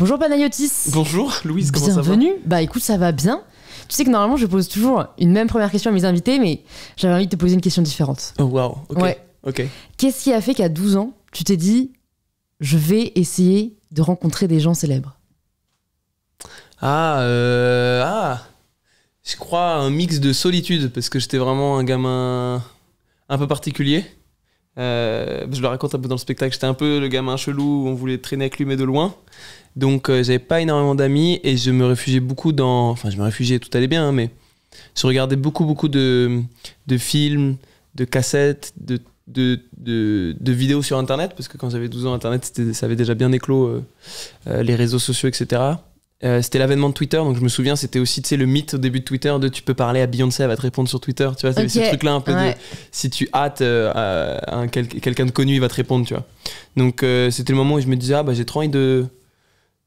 Bonjour Panayotis. Bonjour Louise, comment Bienvenue. ça va Bah écoute, ça va bien. Tu sais que normalement, je pose toujours une même première question à mes invités, mais j'avais envie de te poser une question différente. Oh wow, ok. Qu'est-ce qui a fait qu'à 12 ans, tu t'es dit je vais essayer de rencontrer des gens célèbres Ah, euh, ah Je crois un mix de solitude, parce que j'étais vraiment un gamin un peu particulier. Euh, je le raconte un peu dans le spectacle, j'étais un peu le gamin chelou, on voulait traîner avec lui mais de loin. Donc euh, j'avais pas énormément d'amis et je me réfugiais beaucoup dans... Enfin je me réfugiais, tout allait bien, hein, mais je regardais beaucoup beaucoup de, de films, de cassettes, de, de, de, vidéos sur Internet, parce que quand j'avais 12 ans, Internet, ça avait déjà bien éclos, euh, les réseaux sociaux, etc. Euh, c'était l'avènement de Twitter, donc je me souviens, c'était aussi le mythe au début de Twitter de tu peux parler à Beyoncé, elle va te répondre sur Twitter. Tu vois, c'est ce truc-là un peu si tu hâtes euh, quelqu'un de connu, il va te répondre. Tu vois. Donc euh, c'était le moment où je me disais, ah bah, j'ai trop envie de,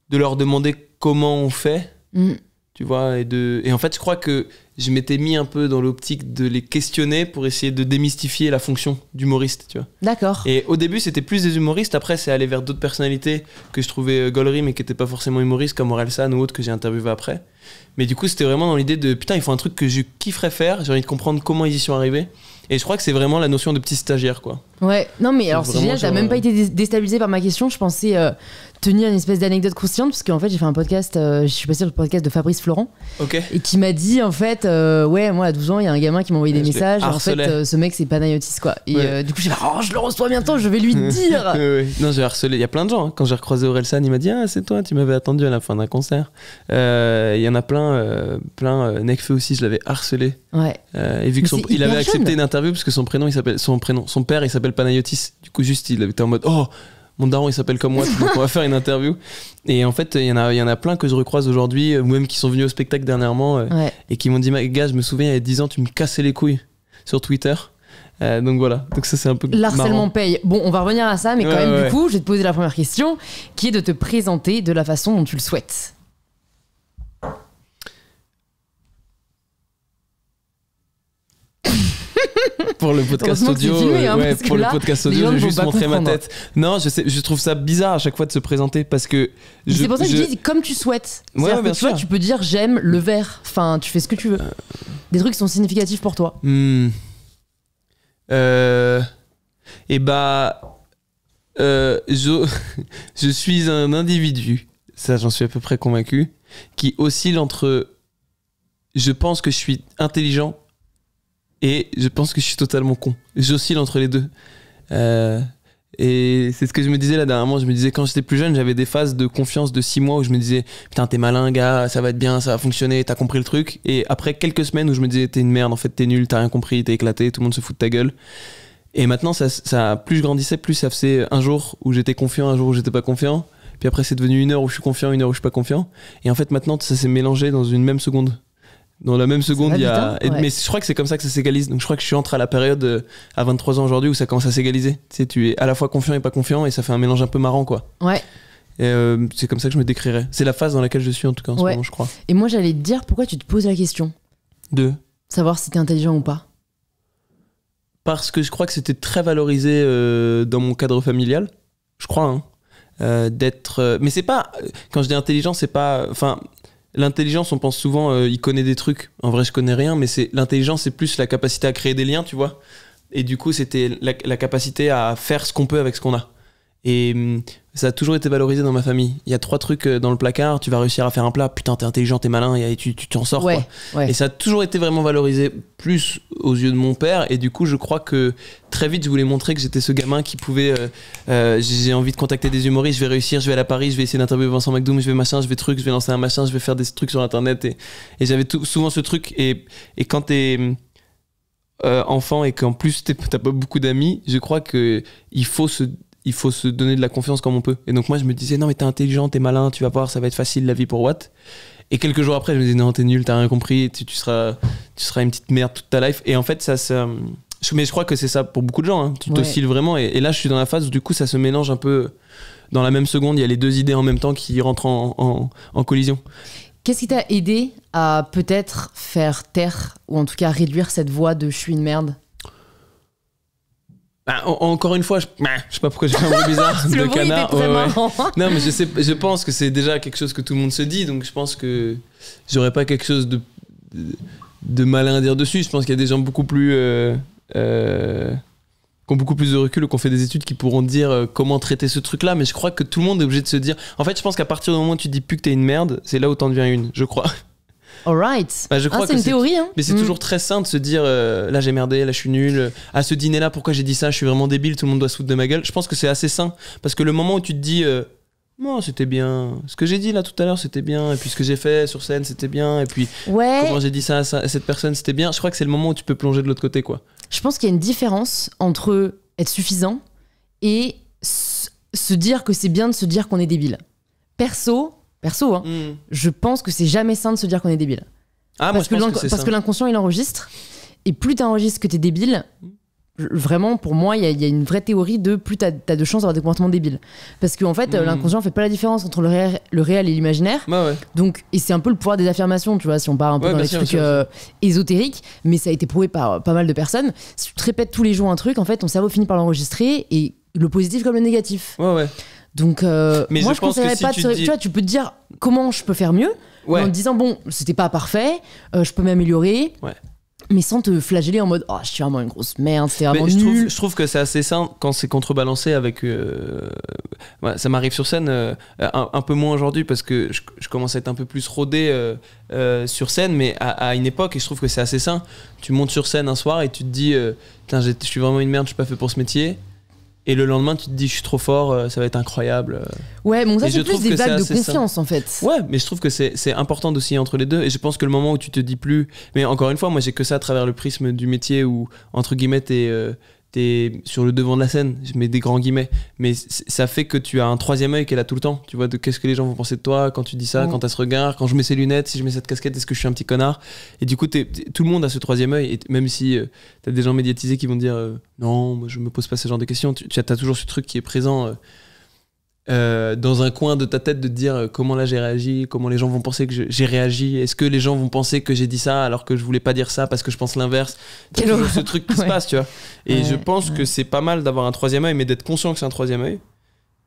de leur demander comment on fait. Mm. Tu vois, et, de, et en fait, je crois que je m'étais mis un peu dans l'optique de les questionner pour essayer de démystifier la fonction d'humoriste, tu vois. D'accord. Et au début, c'était plus des humoristes. Après, c'est allé vers d'autres personnalités que je trouvais euh, gaulerie, mais qui n'étaient pas forcément humoristes, comme Morel San ou autres que j'ai interviewé après. Mais du coup, c'était vraiment dans l'idée de putain, il faut un truc que je kifferais faire. J'ai envie de comprendre comment ils y sont arrivés. Et je crois que c'est vraiment la notion de petit stagiaire, quoi. Ouais, non, mais alors c'est génial, t'as même pas été déstabilisé par ma question. Je pensais euh, tenir une espèce d'anecdote croustillante, parce qu'en fait, j'ai fait un podcast, euh, je suis passé sur le podcast de Fabrice Florent, et qui m'a dit, en fait, euh, ouais, moi à 12 ans, il y a un gamin qui m'a envoyé des messages, en fait, ce mec, c'est Panayotis, quoi. Et du coup, j'ai fait, oh, je le reçois bientôt, je vais lui dire. non, j'ai harcelé, il y a plein de gens. Hein. Quand j'ai recroisé San il m'a dit, ah, c'est toi, tu m'avais attendu à la fin d'un concert. Il y en a plein, plein, Nekfeu aussi, je l'avais harcelé. Ouais. et vu qu'il avait accepté une interview, parce que son prénom, il s'appelle, son prénom, son père, il s'appelle Panayotis. Du coup, juste, il avait été en mode Oh, mon daron, il s'appelle comme moi, donc on va faire une interview. Et en fait, il y, en a, il y en a plein que je recroise aujourd'hui, ou euh, même qui sont venus au spectacle dernièrement, euh, et qui m'ont dit Gars, je me souviens, il y a 10 ans, tu me cassais les couilles sur Twitter. Euh, donc voilà, donc ça c'est un peu. L'harcèlement paye. Bon, on va revenir à ça, mais quand même, du coup, je vais te poser la première question, qui est de te présenter de la façon dont tu le souhaites. pour le podcast audio. Euh, hein, pour le podcast audio, je vais juste montrer ma tête. Non, je, sais, je trouve ça bizarre à chaque fois de se présenter parce que. C'est pour ça que je, dis comme tu souhaites. Ouais, tu, tu peux dire j'aime le vert. Enfin, tu fais ce que tu veux. Euh. Des trucs qui sont significatifs pour toi. Hmm. et euh, eh bah. je, je suis un individu, ça j'en suis à peu près convaincu, qui oscille entre je pense que je suis intelligent et je pense que je suis totalement con. J'oscille entre les deux. Euh, et c'est ce que je me disais là dernièrement. Je me disais, quand j'étais plus jeune, j'avais des phases de confiance de 6 mois où je me disais, putain, t'es malin, gars, ça va être bien, ça va fonctionner, t'as compris le truc. Et après quelques semaines où je me disais, t'es une merde, en fait, t'es nul, t'as rien compris, t'es éclaté, tout le monde se fout de ta gueule. Et maintenant, ça, plus je grandissais, plus ça faisait un jour où j'étais confiant, un jour où j'étais pas confiant. Puis après, c'est devenu une heure où je suis confiant, une heure où je suis pas confiant. Et en fait, maintenant, ça s'est mélangé dans une même seconde dans la même seconde, il y a. Mais je crois que c'est comme ça que ça s'égalise. Donc je crois que je suis entré à la période euh, à 23 ans aujourd'hui où ça commence à s'égaliser. Tu sais, tu es à la fois confiant et pas confiant et ça fait un mélange un peu marrant, quoi. Ouais. Euh, c'est comme ça que je me décrirais. C'est la phase dans laquelle je suis en tout cas en ce moment, je crois. Et moi, j'allais te dire pourquoi tu te poses la question. De Savoir si t'es intelligent ou pas. Parce que je crois que c'était très valorisé euh, dans mon cadre familial. Je crois, hein. d'être mais c'est pas quand je dis intelligent c'est pas enfin L'intelligence, on pense souvent, euh, il connaît des trucs. En vrai, je connais rien, mais c'est l'intelligence, c'est plus la capacité à créer des liens, tu vois. Et du coup, c'était la, capacité à faire ce qu'on peut avec ce qu'on a. Et hum, ça a toujours été valorisé dans ma famille. Il y a trois trucs euh, dans le placard, tu vas réussir à faire un plat, putain, t'es intelligent, t'es malin, et tu t'en sors. quoi. Et ça a toujours été vraiment valorisé, plus aux yeux de mon père. Et du coup, je crois que très vite, je voulais montrer que j'étais ce gamin qui pouvait. Euh, euh J'ai envie de contacter des humoristes, je vais réussir, je vais aller à Paris, je vais essayer d'interviewer Vincent McDoom, je vais machin, je vais truc, je vais lancer un machin, je vais faire des trucs sur Internet. Et, j'avais souvent ce truc. Et, quand t'es. Hum, euh, enfant et qu'en plus t'as pas beaucoup d'amis, je crois que il faut se il faut se donner de la confiance comme on peut. Et donc moi, je me disais, non, mais t'es intelligent, t'es malin, tu vas voir, ça va être facile la vie pour Watt. Et quelques jours après, je me disais, non, t'es nul, t'as rien compris, tu, seras, tu seras une petite merde toute ta life. Et en fait, ça se. Mais je crois que c'est ça pour beaucoup de gens. Hein. Tu t'oscilles vraiment. Et, là, je suis dans la phase où du coup, ça se mélange un peu. Dans la même seconde, il y a les deux idées en même temps qui rentrent en, en collision. Qu'est-ce qui t'a aidé à peut-être faire taire, ou en tout cas réduire cette voix de je suis une merde bah, encore une fois, bah, je, sais pas pourquoi j'ai un mot bizarre de canard. Non, mais je, pense que c'est déjà quelque chose que tout le monde se dit, donc je pense que j'aurais pas quelque chose de, de, malin à dire dessus. Je pense qu'il y a des gens beaucoup plus. Euh, euh, qui ont beaucoup plus de recul ou qui ont fait des études qui pourront dire euh, comment traiter ce truc-là, mais je crois que tout le monde est obligé de se dire. En fait, je pense qu'à partir du moment où tu dis plus que t'es une merde, c'est là où t'en deviens une, je crois. Alright. Bah, je ah, crois ah, c'est une théorie. Hein. Mais c'est toujours mm. très sain de se dire euh, là j'ai merdé, là je suis nul. Euh, à ce dîner là, pourquoi j'ai dit ça Je suis vraiment débile, tout le monde doit se foutre de ma gueule. Je pense que c'est assez sain parce que le moment où tu te dis euh, moi, c'était bien. Ce que j'ai dit là tout à l'heure, c'était bien. Et puis ce que j'ai fait sur scène, c'était bien. Et puis ouais. comment j'ai dit ça à, ça à cette personne, c'était bien. Je crois que c'est le moment où tu peux plonger de l'autre côté, quoi. Je pense qu'il y a une différence entre être suffisant et se dire que c'est bien de se dire qu'on est débile. Perso, perso, hein, hmm. je pense que c'est jamais sain de se dire qu'on est débile. Ah, parce que, l'inconscient, il enregistre. Et plus tu enregistres que tu es débile, vraiment, pour moi, il y, a une vraie théorie de plus tu as, de chances d'avoir des comportements débiles. Parce qu'en fait, l'inconscient euh, hmm. l'inconscient fait pas la différence entre le réel, et l'imaginaire. Bah Donc, et c'est un peu le pouvoir des affirmations, tu vois, si on part un peu dans les trucs euh, ésotériques, mais ça a été prouvé par pas mal de personnes. Si tu te répètes tous les jours un truc, en fait, ton cerveau finit par l'enregistrer et le positif comme le négatif. Ouais, ouais. Donc, euh, moi, je, ne conseillerais pas tu, vois, tu peux te dire comment je peux faire mieux en te disant bon, c'était pas parfait, euh, je peux m'améliorer. Mais sans te flageller en mode oh, je suis vraiment une grosse merde, c'est vraiment je Trouve, je trouve que c'est assez sain quand c'est contrebalancé avec. Euh, ça m'arrive sur scène un, peu moins aujourd'hui parce que je, commence à être un peu plus rodé sur scène, mais à, une époque, et je trouve que c'est assez sain. Tu montes sur scène un soir et tu te dis tiens, je suis vraiment une merde, je suis pas fait pour ce métier et le lendemain, tu te dis, je suis trop fort, euh, ça va être incroyable. Euh. Ouais, bon, ça, c'est plus des vagues de confiance, en fait. Ouais, mais je trouve que c'est important d'osciller entre les deux. Et je pense que le moment où tu te dis plus. Mais encore une fois, moi, j'ai que ça à travers le prisme du métier où, entre guillemets, et t'es sur le devant de la scène, je mets des grands guillemets, mais ça fait que tu as un troisième œil qui est là tout le temps, tu vois, de qu'est-ce que les gens vont penser de toi quand tu dis ça, quand t'as ce regard, quand je mets ces lunettes, si je mets cette casquette, est-ce que je suis un petit connard Et du coup, tout le monde a ce troisième œil, et même si tu euh, t'as des gens médiatisés qui vont dire euh, non, moi je me pose pas ce genre de questions, tu as, toujours ce truc qui est présent. Euh, euh, dans un coin de ta tête de te dire euh, comment là j'ai réagi, comment les gens vont penser que j'ai réagi, est-ce que les gens vont penser que j'ai dit ça alors que je voulais pas dire ça parce que je pense l'inverse. ce truc qui se passe, tu vois. Et je pense que c'est pas mal d'avoir un troisième œil, mais d'être conscient que c'est un troisième œil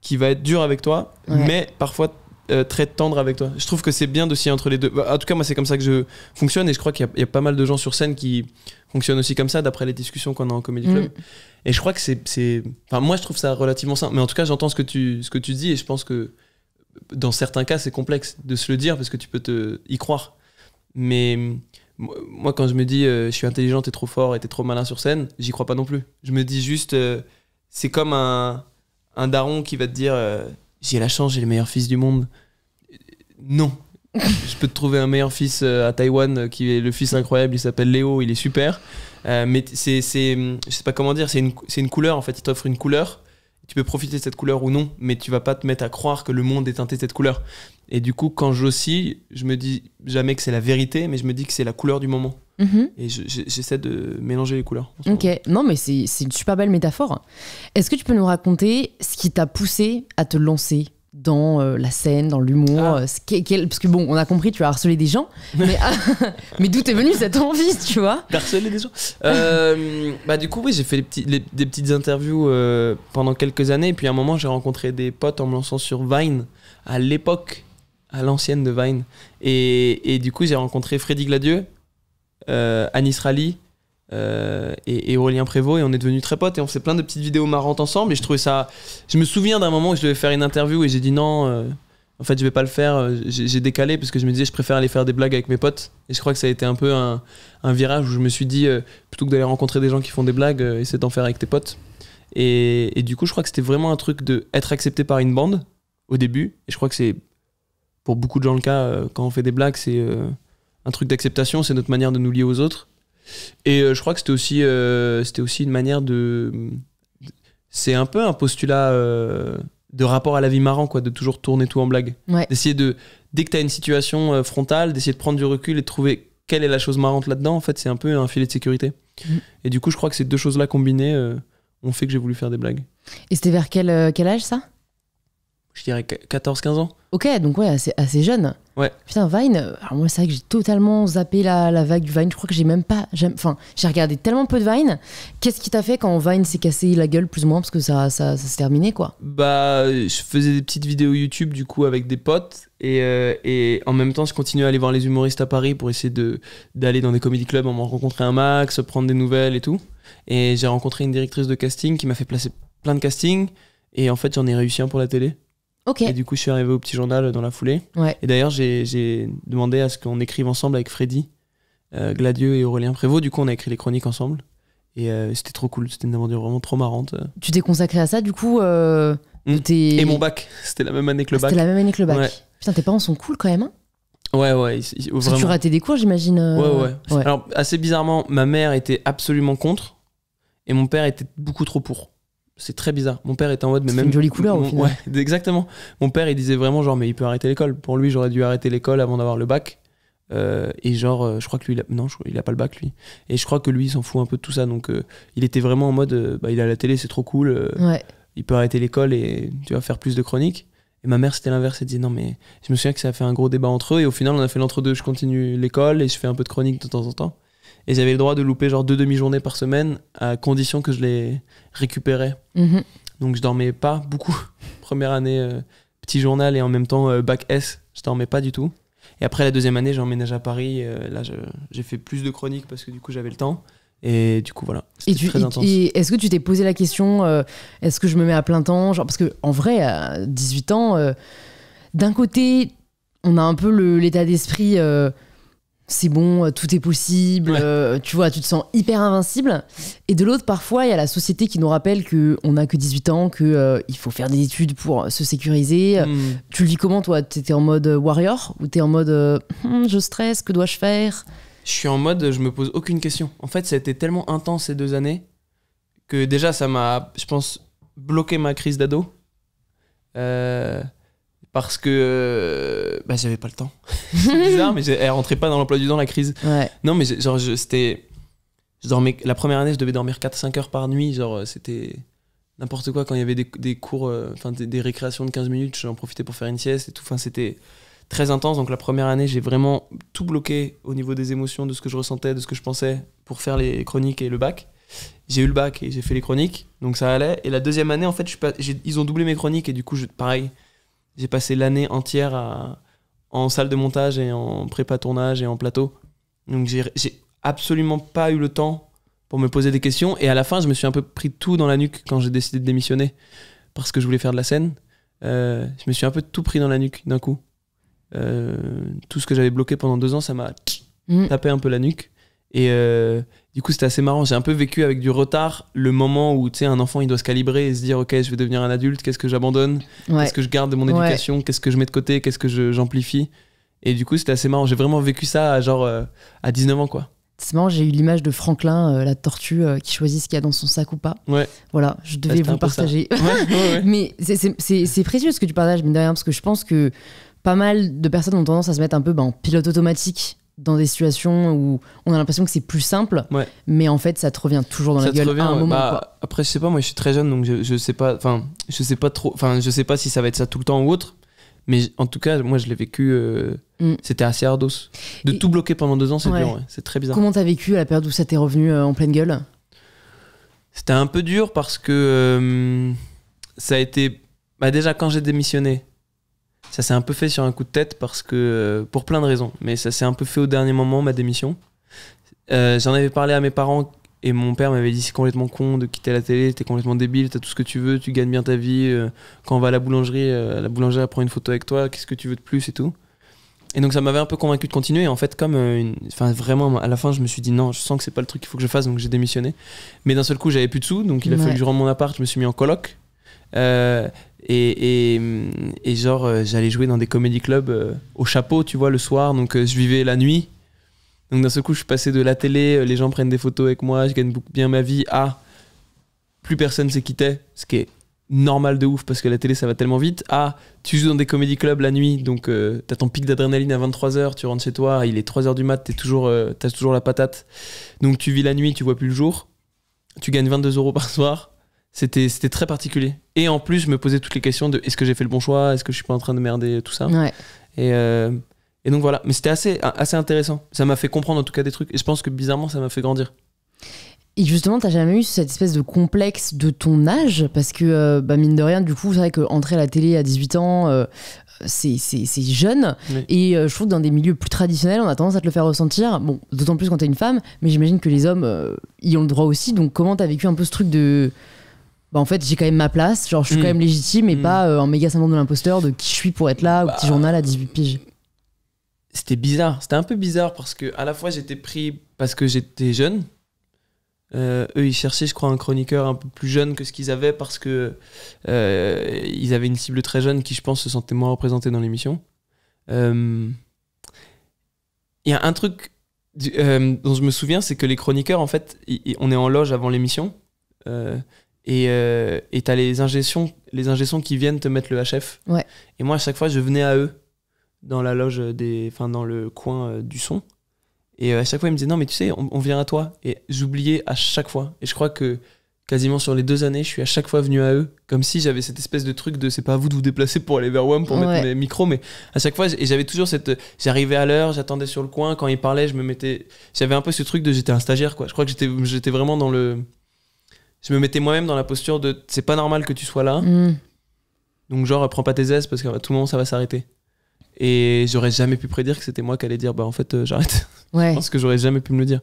qui va être dur avec toi, mais parfois euh, très tendre avec toi. Je trouve que c'est bien de entre les deux. Bah, en tout cas, moi, c'est comme ça que je fonctionne et je crois qu'il y, a pas mal de gens sur scène qui fonctionnent aussi comme ça, d'après les discussions qu'on a en Comedy Club. Mm. Et je crois que c'est. Enfin, moi, je trouve ça relativement simple. Mais en tout cas, j'entends ce, que tu, ce que tu dis et je pense que dans certains cas, c'est complexe de se le dire parce que tu peux te y croire. Mais moi, quand je me dis euh, je suis intelligent, t'es trop fort et t'es trop malin sur scène, j'y crois pas non plus. Je me dis juste, euh, c'est comme un, un daron qui va te dire j'ai la chance, j'ai le meilleur fils du monde. Non. je peux te trouver un meilleur fils euh, à Taïwan euh, qui est le fils incroyable, il s'appelle Léo, il est super. Euh, mais c'est, hum, je sais pas comment dire, c'est une, couleur en fait, il t'offre une couleur. Tu peux profiter de cette couleur ou non, mais tu vas pas te mettre à croire que le monde est teinté de cette couleur. Et du coup, quand j'oscille, je me dis jamais que c'est la vérité, mais je me dis que c'est la couleur du moment. Mhm. Et j'essaie de mélanger les couleurs. Ok, non, mais c'est une super belle métaphore. Est-ce que tu peux nous raconter ce qui t'a poussé à te lancer dans euh, la scène, dans l'humour ah. euh, Parce que bon, on a compris, tu as harcelé des gens, mais, d'où t'es venue cette envie, tu vois Harceler des gens euh, Bah du coup, oui, j'ai fait des, les, petites interviews pendant quelques années, et puis à un moment, j'ai rencontré des potes en me lançant sur Vine, à l'époque, à l'ancienne de Vine, et, et, du coup, j'ai rencontré Freddy Gladieux, euh, Anis Rally euh, et, et, Aurélien Prévost et on est devenus très potes et on fait plein de petites vidéos marrantes ensemble et je trouvais ça je me souviens d'un moment où je devais faire une interview et j'ai dit non euh, en fait je vais pas le faire j'ai décalé parce que je me disais je préfère aller faire des blagues avec mes potes et je crois que ça a été un peu un, virage où je me suis dit plutôt que d'aller rencontrer des gens qui font des blagues et essaie d'en faire avec tes potes et, du coup je crois que c'était vraiment un truc de être accepté par une bande au début et je crois que c'est pour beaucoup de gens le cas quand on fait des blagues c'est un truc d'acceptation, c'est notre manière de nous lier aux autres. Et euh, je crois que c'était aussi, euh, aussi une manière de. C'est un peu un postulat euh, de rapport à la vie marrant, quoi, de toujours tourner tout en blague. D'essayer de. Dès que tu as une situation frontale, d'essayer de prendre du recul et de trouver quelle est la chose marrante là-dedans. En fait, c'est un peu un filet de sécurité. Mm. Et du coup, je crois que ces deux choses-là combinées ont fait que j'ai voulu faire des blagues. Et c'était vers quel, quel âge ça Je dirais 14-15 ans. Ok, donc ouais, assez, assez jeune. Ouais. Putain, Vine, alors moi c'est vrai que j'ai totalement zappé la, vague du Vine. Je crois que j'ai même pas. Enfin, j'ai regardé tellement peu de Vine. Qu'est-ce qui t'a fait quand Vine s'est cassé la gueule plus ou moins parce que ça, ça, s'est terminé quoi Bah, je faisais des petites vidéos YouTube du coup avec des potes euh, et, en même temps je continuais à aller voir les humoristes à Paris pour essayer de d'aller dans des comedy clubs, en rencontrer un max, prendre des nouvelles et tout. Et j'ai rencontré une directrice de casting qui m'a fait placer plein de castings et en fait j'en ai réussi un pour la télé. Et du coup, je suis arrivé au petit journal euh, dans la foulée. Et d'ailleurs, j'ai demandé à ce qu'on écrive ensemble avec Freddy, euh, Gladieux et Aurélien Prévost. Du coup, on a écrit les chroniques ensemble. Et euh, c'était trop cool. C'était une aventure vraiment trop marrante. Euh. Tu t'es consacré à ça, du coup hmm. Et mon bac. C'était la même année que le ah, bac. C'était la même année que le bac. Putain, tes parents sont cool quand même. Hein. ouais, ouais. tu ratais des cours, j'imagine. ouais, ouais. Alors, assez bizarrement, ma mère était absolument contre. Et mon père était beaucoup trop pour c'est très bizarre. Mon père était en mode, mais même. Une jolie couleur, au final. exactement. Mon père, il disait vraiment, genre, mais il peut arrêter l'école. Pour lui, j'aurais dû arrêter l'école avant d'avoir le bac. Euh, et genre, euh, je crois que lui, il non, il a pas le bac, lui. Et je crois que lui, il s'en fout un peu de tout ça. Donc, euh, il était vraiment en mode, bah, il a la télé, c'est trop cool. Il peut arrêter l'école et tu vas faire plus de chroniques. Et ma mère, c'était l'inverse. Elle disait, non, mais je me souviens que ça a fait un gros débat entre eux. Et au final, on a fait l'entre-deux. Je continue l'école et je fais un peu de chronique de temps en temps. Et j'avais le droit de louper genre deux demi-journées par semaine à condition que je les récupérais. Mhm. Donc je dormais pas beaucoup. Première année, euh, petit journal et en même temps euh, bac S, je dormais pas du tout. Et après la deuxième année, j'ai emménagé à Paris. Euh, là, j'ai fait plus de chroniques parce que du coup j'avais le temps. Et du coup, voilà. Et, très intense. et, est-ce que tu t'es posé la question est-ce que je me mets à plein temps Genre, Parce que en vrai, à 18 ans, d'un côté, on a un peu l'état d'esprit c'est bon, euh, tout est possible, euh, tu vois, tu te sens hyper invincible. Et de l'autre, parfois, il y a la société qui nous rappelle qu'on n'a que 18 ans, que euh, il faut faire des études pour se sécuriser. Hmm. Tu le dis comment, toi T'étais en mode warrior ou tu t'es en mode hmm, je stresse, que dois-je faire Je suis en mode je me pose aucune question. En fait, ça a été tellement intense ces deux années que déjà, ça m'a, je pense, bloqué ma crise d'ado. Euh parce que euh, bah, j'avais pas le temps. c'est bizarre, mais elle rentrait pas dans l'emploi du temps, la crise. Non, mais genre, c'était. la première année, je devais dormir 4-5 heures par nuit. Genre, c'était n'importe quoi. Quand il y avait des, cours, euh, enfin, des, récréations de 15 minutes, j'en profitais pour faire une sieste et tout. Enfin, c'était très intense. Donc, la première année, j'ai vraiment tout bloqué au niveau des émotions, de ce que je ressentais, de ce que je pensais pour faire les chroniques et le bac j'ai eu le bac et j'ai fait les chroniques, donc ça allait. Et la deuxième année, en fait, ils ont doublé mes chroniques et du coup, je, pareil, j'ai passé l'année entière en salle de montage et en prépa tournage et en plateau. Donc j'ai absolument pas eu le temps pour me poser des questions. Et à la fin, je me suis un peu pris tout dans la nuque quand j'ai décidé de démissionner parce que je voulais faire de la scène. Euh, je me suis un peu tout pris dans la nuque d'un coup. Euh, tout ce que j'avais bloqué pendant deux ans, ça m'a mm. tapé un peu la nuque. Et euh, du coup, c'était assez marrant. J'ai un peu vécu avec du retard le moment où tu un enfant il doit se calibrer et se dire Ok, je vais devenir un adulte, qu'est-ce que j'abandonne Qu'est-ce que je garde de mon éducation Qu'est-ce que je mets de côté Qu'est-ce que j'amplifie Et du coup, c'était assez marrant. J'ai vraiment vécu ça à genre euh, à 19 ans, quoi. C'est marrant, j'ai eu l'image de Franklin, euh, la tortue, qui choisit ce qu'il y a dans son sac ou pas. Voilà, je ah, devais vous partager. mais c'est précieux ce que tu partages, mais de parce que je pense que pas mal de personnes ont tendance à se mettre un peu ben, en pilote automatique dans des situations où on a l'impression que c'est plus simple, mais en fait ça te revient toujours dans la gueule à un moment. Bah, après je sais pas, moi je suis très jeune donc je, je sais pas, enfin je sais pas trop, enfin je sais pas si ça va être ça tout le temps ou autre, mais en tout cas moi je l'ai vécu, euh, mm. c'était assez ardos. De tout bloquer pendant deux ans c'est c'est très bizarre. Comment t'as vécu à la période où ça t'est revenu euh, en pleine gueule C'était un peu dur parce que euh, ça a été, bah, déjà quand j'ai démissionné, ça s'est un peu fait sur un coup de tête parce que, euh, pour plein de raisons, mais ça s'est un peu fait au dernier moment, ma démission. Euh, j'en avais parlé à mes parents et mon père m'avait dit c'est complètement con de quitter la télé, t'es complètement débile, t'as tout ce que tu veux, tu gagnes bien ta vie. Euh, quand on va à la boulangerie, la boulangerie prend une photo avec toi, qu'est-ce que tu veux de plus et tout. Et donc ça m'avait un peu convaincu de continuer. en fait, comme enfin vraiment à la fin, je me suis dit non, je sens que c'est pas le truc qu'il faut que je fasse, donc j'ai démissionné. Mais d'un seul coup, j'avais plus de sous, donc il a fallu que je rende mon appart. Je me suis mis en coloc. Et, genre, euh, j'allais jouer dans des comédie clubs euh, au chapeau, tu vois, le soir. Donc, euh, je vivais la nuit. Donc, d'un seul coup, je suis passé de la télé, les gens prennent des photos avec moi, je gagne bien ma vie, à plus personne s'est quitté, ce qui est normal de ouf parce que la télé ça va tellement vite. Ah, tu joues dans des comédie clubs la nuit, donc t'as ton pic d'adrénaline à 23h, tu rentres chez toi, il est 3h du mat, t'es toujours, t'as toujours la patate. Donc tu vis la nuit, tu vois plus le jour. Tu gagnes 22 euros par soir. C'était, c'était très particulier. Et en plus, je me posais toutes les questions de est-ce que j'ai fait le bon choix Est-ce que je suis pas en train de merder Tout ça. Et, euh, et donc voilà. Mais c'était assez, assez intéressant. Ça m'a fait comprendre en tout cas des trucs. Et je pense que bizarrement, ça m'a fait grandir. Et justement, t'as jamais eu cette espèce de complexe de ton âge Parce que, euh, bah mine de rien, du coup, c'est vrai qu'entrer à la télé à 18 ans, euh, c'est, jeune. Et je trouve que dans des milieux plus traditionnels, on a tendance à te le faire ressentir. Bon, d'autant plus quand t'es une femme, mais j'imagine que les hommes y ont le droit aussi. Donc, comment t'as vécu un peu ce truc de bah en fait j'ai quand même ma place, genre je suis quand mm. même légitime et mm. pas en euh, un méga syndrome de l'imposteur de qui je suis pour être là au petit bah. journal à 18 piges. C'était bizarre, c'était un peu bizarre parce que à la fois j'étais pris parce que j'étais jeune. Euh, eux ils cherchaient je crois un chroniqueur un peu plus jeune que ce qu'ils avaient parce que euh, ils avaient une cible très jeune qui je pense se sentait moins représentée dans l'émission. Il y a un truc dont je me souviens c'est que les chroniqueurs en fait on est en loge avant l'émission. Euh, et t'as les ingestions les ingestions qui viennent te mettre le HF ouais. et moi à chaque fois je venais à eux dans la loge des enfin dans le coin euh, du son et euh, à chaque fois ils me disaient non mais tu sais on, vient à toi et j'oubliais à chaque fois et je crois que quasiment sur les deux années je suis à chaque fois venu à eux comme si j'avais cette espèce de truc de c'est pas à vous de vous déplacer pour aller vers WAM pour mettre mes micros mais à chaque fois et j'avais toujours cette j'arrivais à l'heure j'attendais sur le coin quand ils parlaient je me mettais j'avais un peu ce truc de j'étais un stagiaire quoi je crois que j'étais vraiment dans le je me mettais moi-même dans la posture de c'est pas normal que tu sois là. Mm. Donc genre euh, prends pas tes aises parce que tout le monde, ça va s'arrêter. Et j'aurais jamais pu prédire que c'était moi qui allais dire bah en fait euh, j'arrête. parce je que j'aurais jamais pu me le dire.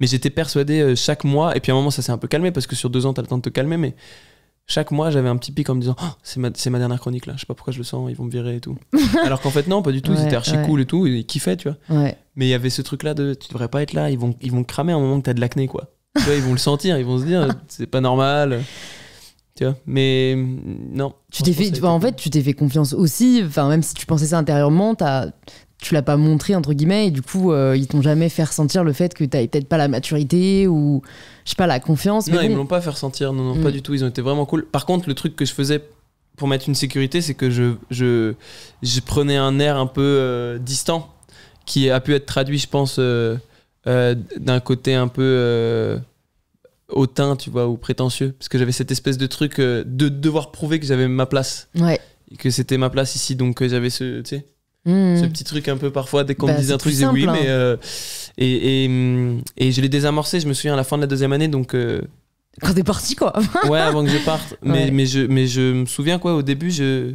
Mais j'étais persuadé euh, chaque mois et puis à un moment ça s'est un peu calmé parce que sur deux ans t'as le temps de te calmer mais chaque mois j'avais un petit pic en me disant oh, c'est ma, dernière chronique là je sais pas pourquoi je le sens ils vont me virer et tout alors qu'en fait non pas du tout c'était ils étaient archi cool et tout ils kiffaient tu vois mais il y avait ce truc là de tu devrais pas être là ils vont ils vont cramer à un moment que t'as de l'acné quoi tu vois, ils vont le sentir, ils vont se dire, c'est pas normal. Tu vois, mais non. Tu t'es en fait, tu t'es fait confiance aussi. Enfin, même si tu pensais ça intérieurement, as, tu l'as pas montré entre guillemets, et du coup, euh, ils t'ont jamais fait ressentir le fait que t'avais peut-être pas la maturité ou je sais pas la confiance. non, ils me l'ont pas fait ressentir. Non, non, mm. pas du tout. Ils ont été vraiment cool. Par contre, le truc que je faisais pour mettre une sécurité, c'est que je, je, je, prenais un air un peu euh, distant qui a pu être traduit, je pense. Euh, euh, d'un côté un peu euh, hautain, tu vois, ou prétentieux. Parce que j'avais cette espèce de truc euh, de devoir prouver que j'avais ma place. Ouais. que c'était ma place ici, donc euh, j'avais ce, mmh. ce petit truc un peu parfois, dès qu'on bah, me disait un truc, oui, mais. Hein. Et, et, et, je l'ai désamorcé, je me souviens, à la fin de la deuxième année, donc. Quand t'es parti, quoi. ouais, avant que je parte. Mais, mais, je, mais je me souviens, quoi, au début, je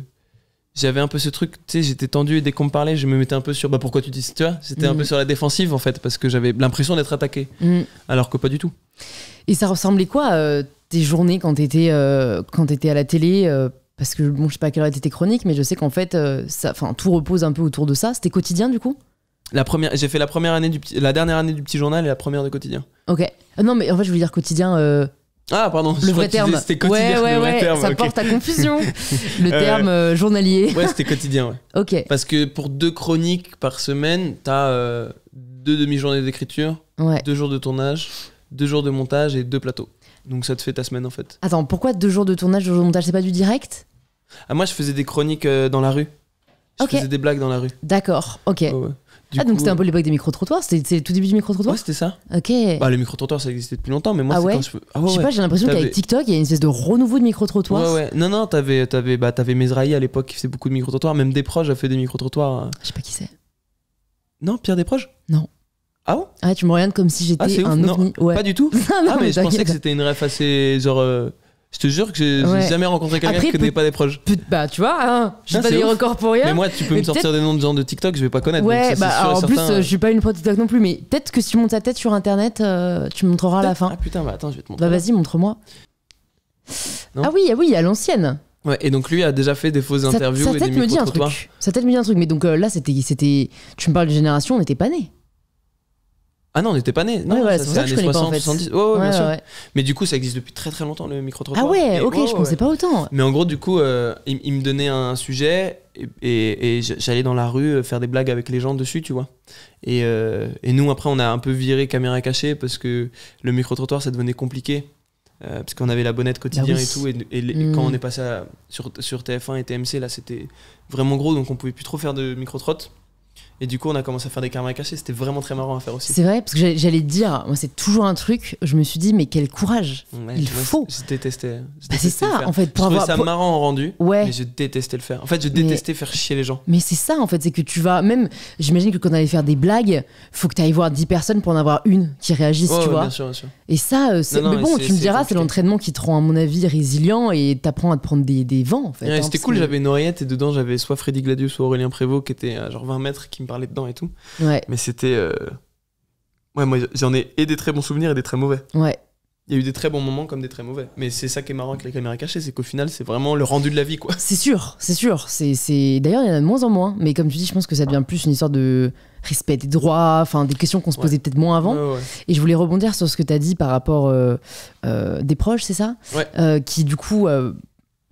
j'avais un peu ce truc, tu sais, j'étais tendu et dès qu'on me parlait, je me mettais un peu sur bah pourquoi tu dis ça, tu vois, c'était un mm. peu sur la défensive en fait parce que j'avais l'impression d'être attaqué, mm. alors que pas du tout. Et ça ressemblait quoi euh, tes journées quand t'étais étais euh, quand étais à la télé euh, Parce que bon, je sais pas à quelle heure t'étais chronique, mais je sais qu'en fait, ça, enfin, tout repose un peu autour de ça. C'était quotidien du coup la première, j'ai fait la première année du la dernière année du petit journal et la première de quotidien. Ok. Ah non, mais en fait, je voulais dire quotidien ah, pardon. Le vrai terme. C'était quotidien. Ouais, ouais, ouais. Terme, ça porte à confusion. le euh, terme euh, journalier. Ouais, c'était quotidien. Ouais. ok. Parce que pour deux chroniques par semaine, t'as euh, deux demi-journées d'écriture, deux jours de tournage, deux jours de montage et deux plateaux. Donc ça te fait ta semaine en fait. Attends, pourquoi deux jours de tournage, deux jours de montage C'est pas du direct ah, Moi, je faisais des chroniques dans la rue. Je faisais des blagues dans la rue. D'accord, ok ah, donc c'était un peu l'époque des micro-trottoirs C'était tout début du micro-trottoir Ouais, c'était ça. Ok. Bah, les micro-trottoirs, ça existait depuis longtemps, mais moi, ah c'est quand je... Ah ouais, je sais pas, j'ai l'impression qu'avec TikTok, il y a une espèce de renouveau de micro-trottoirs. Ouais, ouais. Non, non, t'avais avais, bah, à l'époque qui faisait beaucoup de micro-trottoirs. Même Desproges a fait des micro-trottoirs. Je sais pas qui c'est. Non, Pierre Desproges Non. Ah ouais Ah, tu me regardes comme si ah, j'étais ah, un ouf, Pas du tout. ah, mais, je pensais que c'était une ref assez genre. Euh, je te jure que j'ai jamais rencontré quelqu'un qui connaît pas des proches. Bah, tu vois, hein, j'ai pas des records pour rien. Mais moi, tu peux me sortir des noms de gens de TikTok, je vais pas connaître. Ouais, bah, en plus, euh, je suis pas une pro TikTok non plus, mais peut-être que si tu montes ta tête sur internet, euh, tu me montreras à la fin. Ah putain, bah attends, je vais te montrer. Bah, vas-y, montre-moi. Ah oui, ah oui, a l'ancienne. Ouais, et donc lui a déjà fait des fausses interviews. Sa, tête et me dit un truc. Sa tête me dit un truc, mais donc euh, là, c'était, tu me parles de génération, on n'était pas nés. Ah non, on n'était pas nés. Non, c'est 60, 70. bien sûr. Mais du coup, ça existe depuis très très longtemps le micro-trottoir. Ah ouais, ok, je pensais pas autant. Mais en gros, du coup, euh, il, me donnait un sujet et, j'allais dans la rue euh, faire des blagues avec les gens dessus, tu vois. Euh, et, nous, après, on a un peu viré caméra cachée parce que le micro-trottoir, ça devenait compliqué. parce qu'on avait la bonnette quotidien et tout, et, hmm. quand on est passé sur, sur, TF1 et TMC, là c'était vraiment gros, donc on pouvait plus trop faire de micro-trottes. Et du coup, on a commencé à faire des karma cachés. C'était vraiment très marrant à faire aussi. C'est vrai, parce que j'allais te dire, moi, c'est toujours un truc. Je me suis dit, mais quel courage Il faut. Je détestais. Bah, c'est ça, en fait. Pour je ça marrant en rendu. Ouais. Mais je détestais le faire. En fait, je détestais faire chier les gens. Mais c'est ça, en fait. C'est que tu vas. Même, j'imagine que quand on allait faire des blagues, faut que tu ailles voir 10 personnes pour en avoir une qui réagisse, tu ouais, vois. Bien sûr, bien sûr. Et ça, euh, c'est. Mais bon, tu me diras, c'est l'entraînement qui te rend, à mon avis, résilient et t'apprends à te prendre des, vents, en fait. Hein, c'était cool. J'avais une et dedans, j'avais soit Freddy Gladius soit Aurélien Prévost qui était genre 20 mètres parlait dedans et tout. Ouais. Mais c'était. Euh, ouais, moi, j'en ai et des très bons souvenirs et des très mauvais. Ouais. Il y a eu des très bons moments comme des très mauvais. Mais c'est ça qui est marrant avec les caméras cachées, c'est qu'au final, c'est vraiment le rendu de la vie, quoi. C'est sûr, c'est sûr. C'est, D'ailleurs, il y en a de moins en moins. Mais comme tu dis, je pense que ça devient plus une histoire de respect des droits, enfin des questions qu'on se posait peut-être moins avant. Et je voulais rebondir sur ce que tu as dit par rapport euh, euh, des proches, c'est ça Qui, du coup,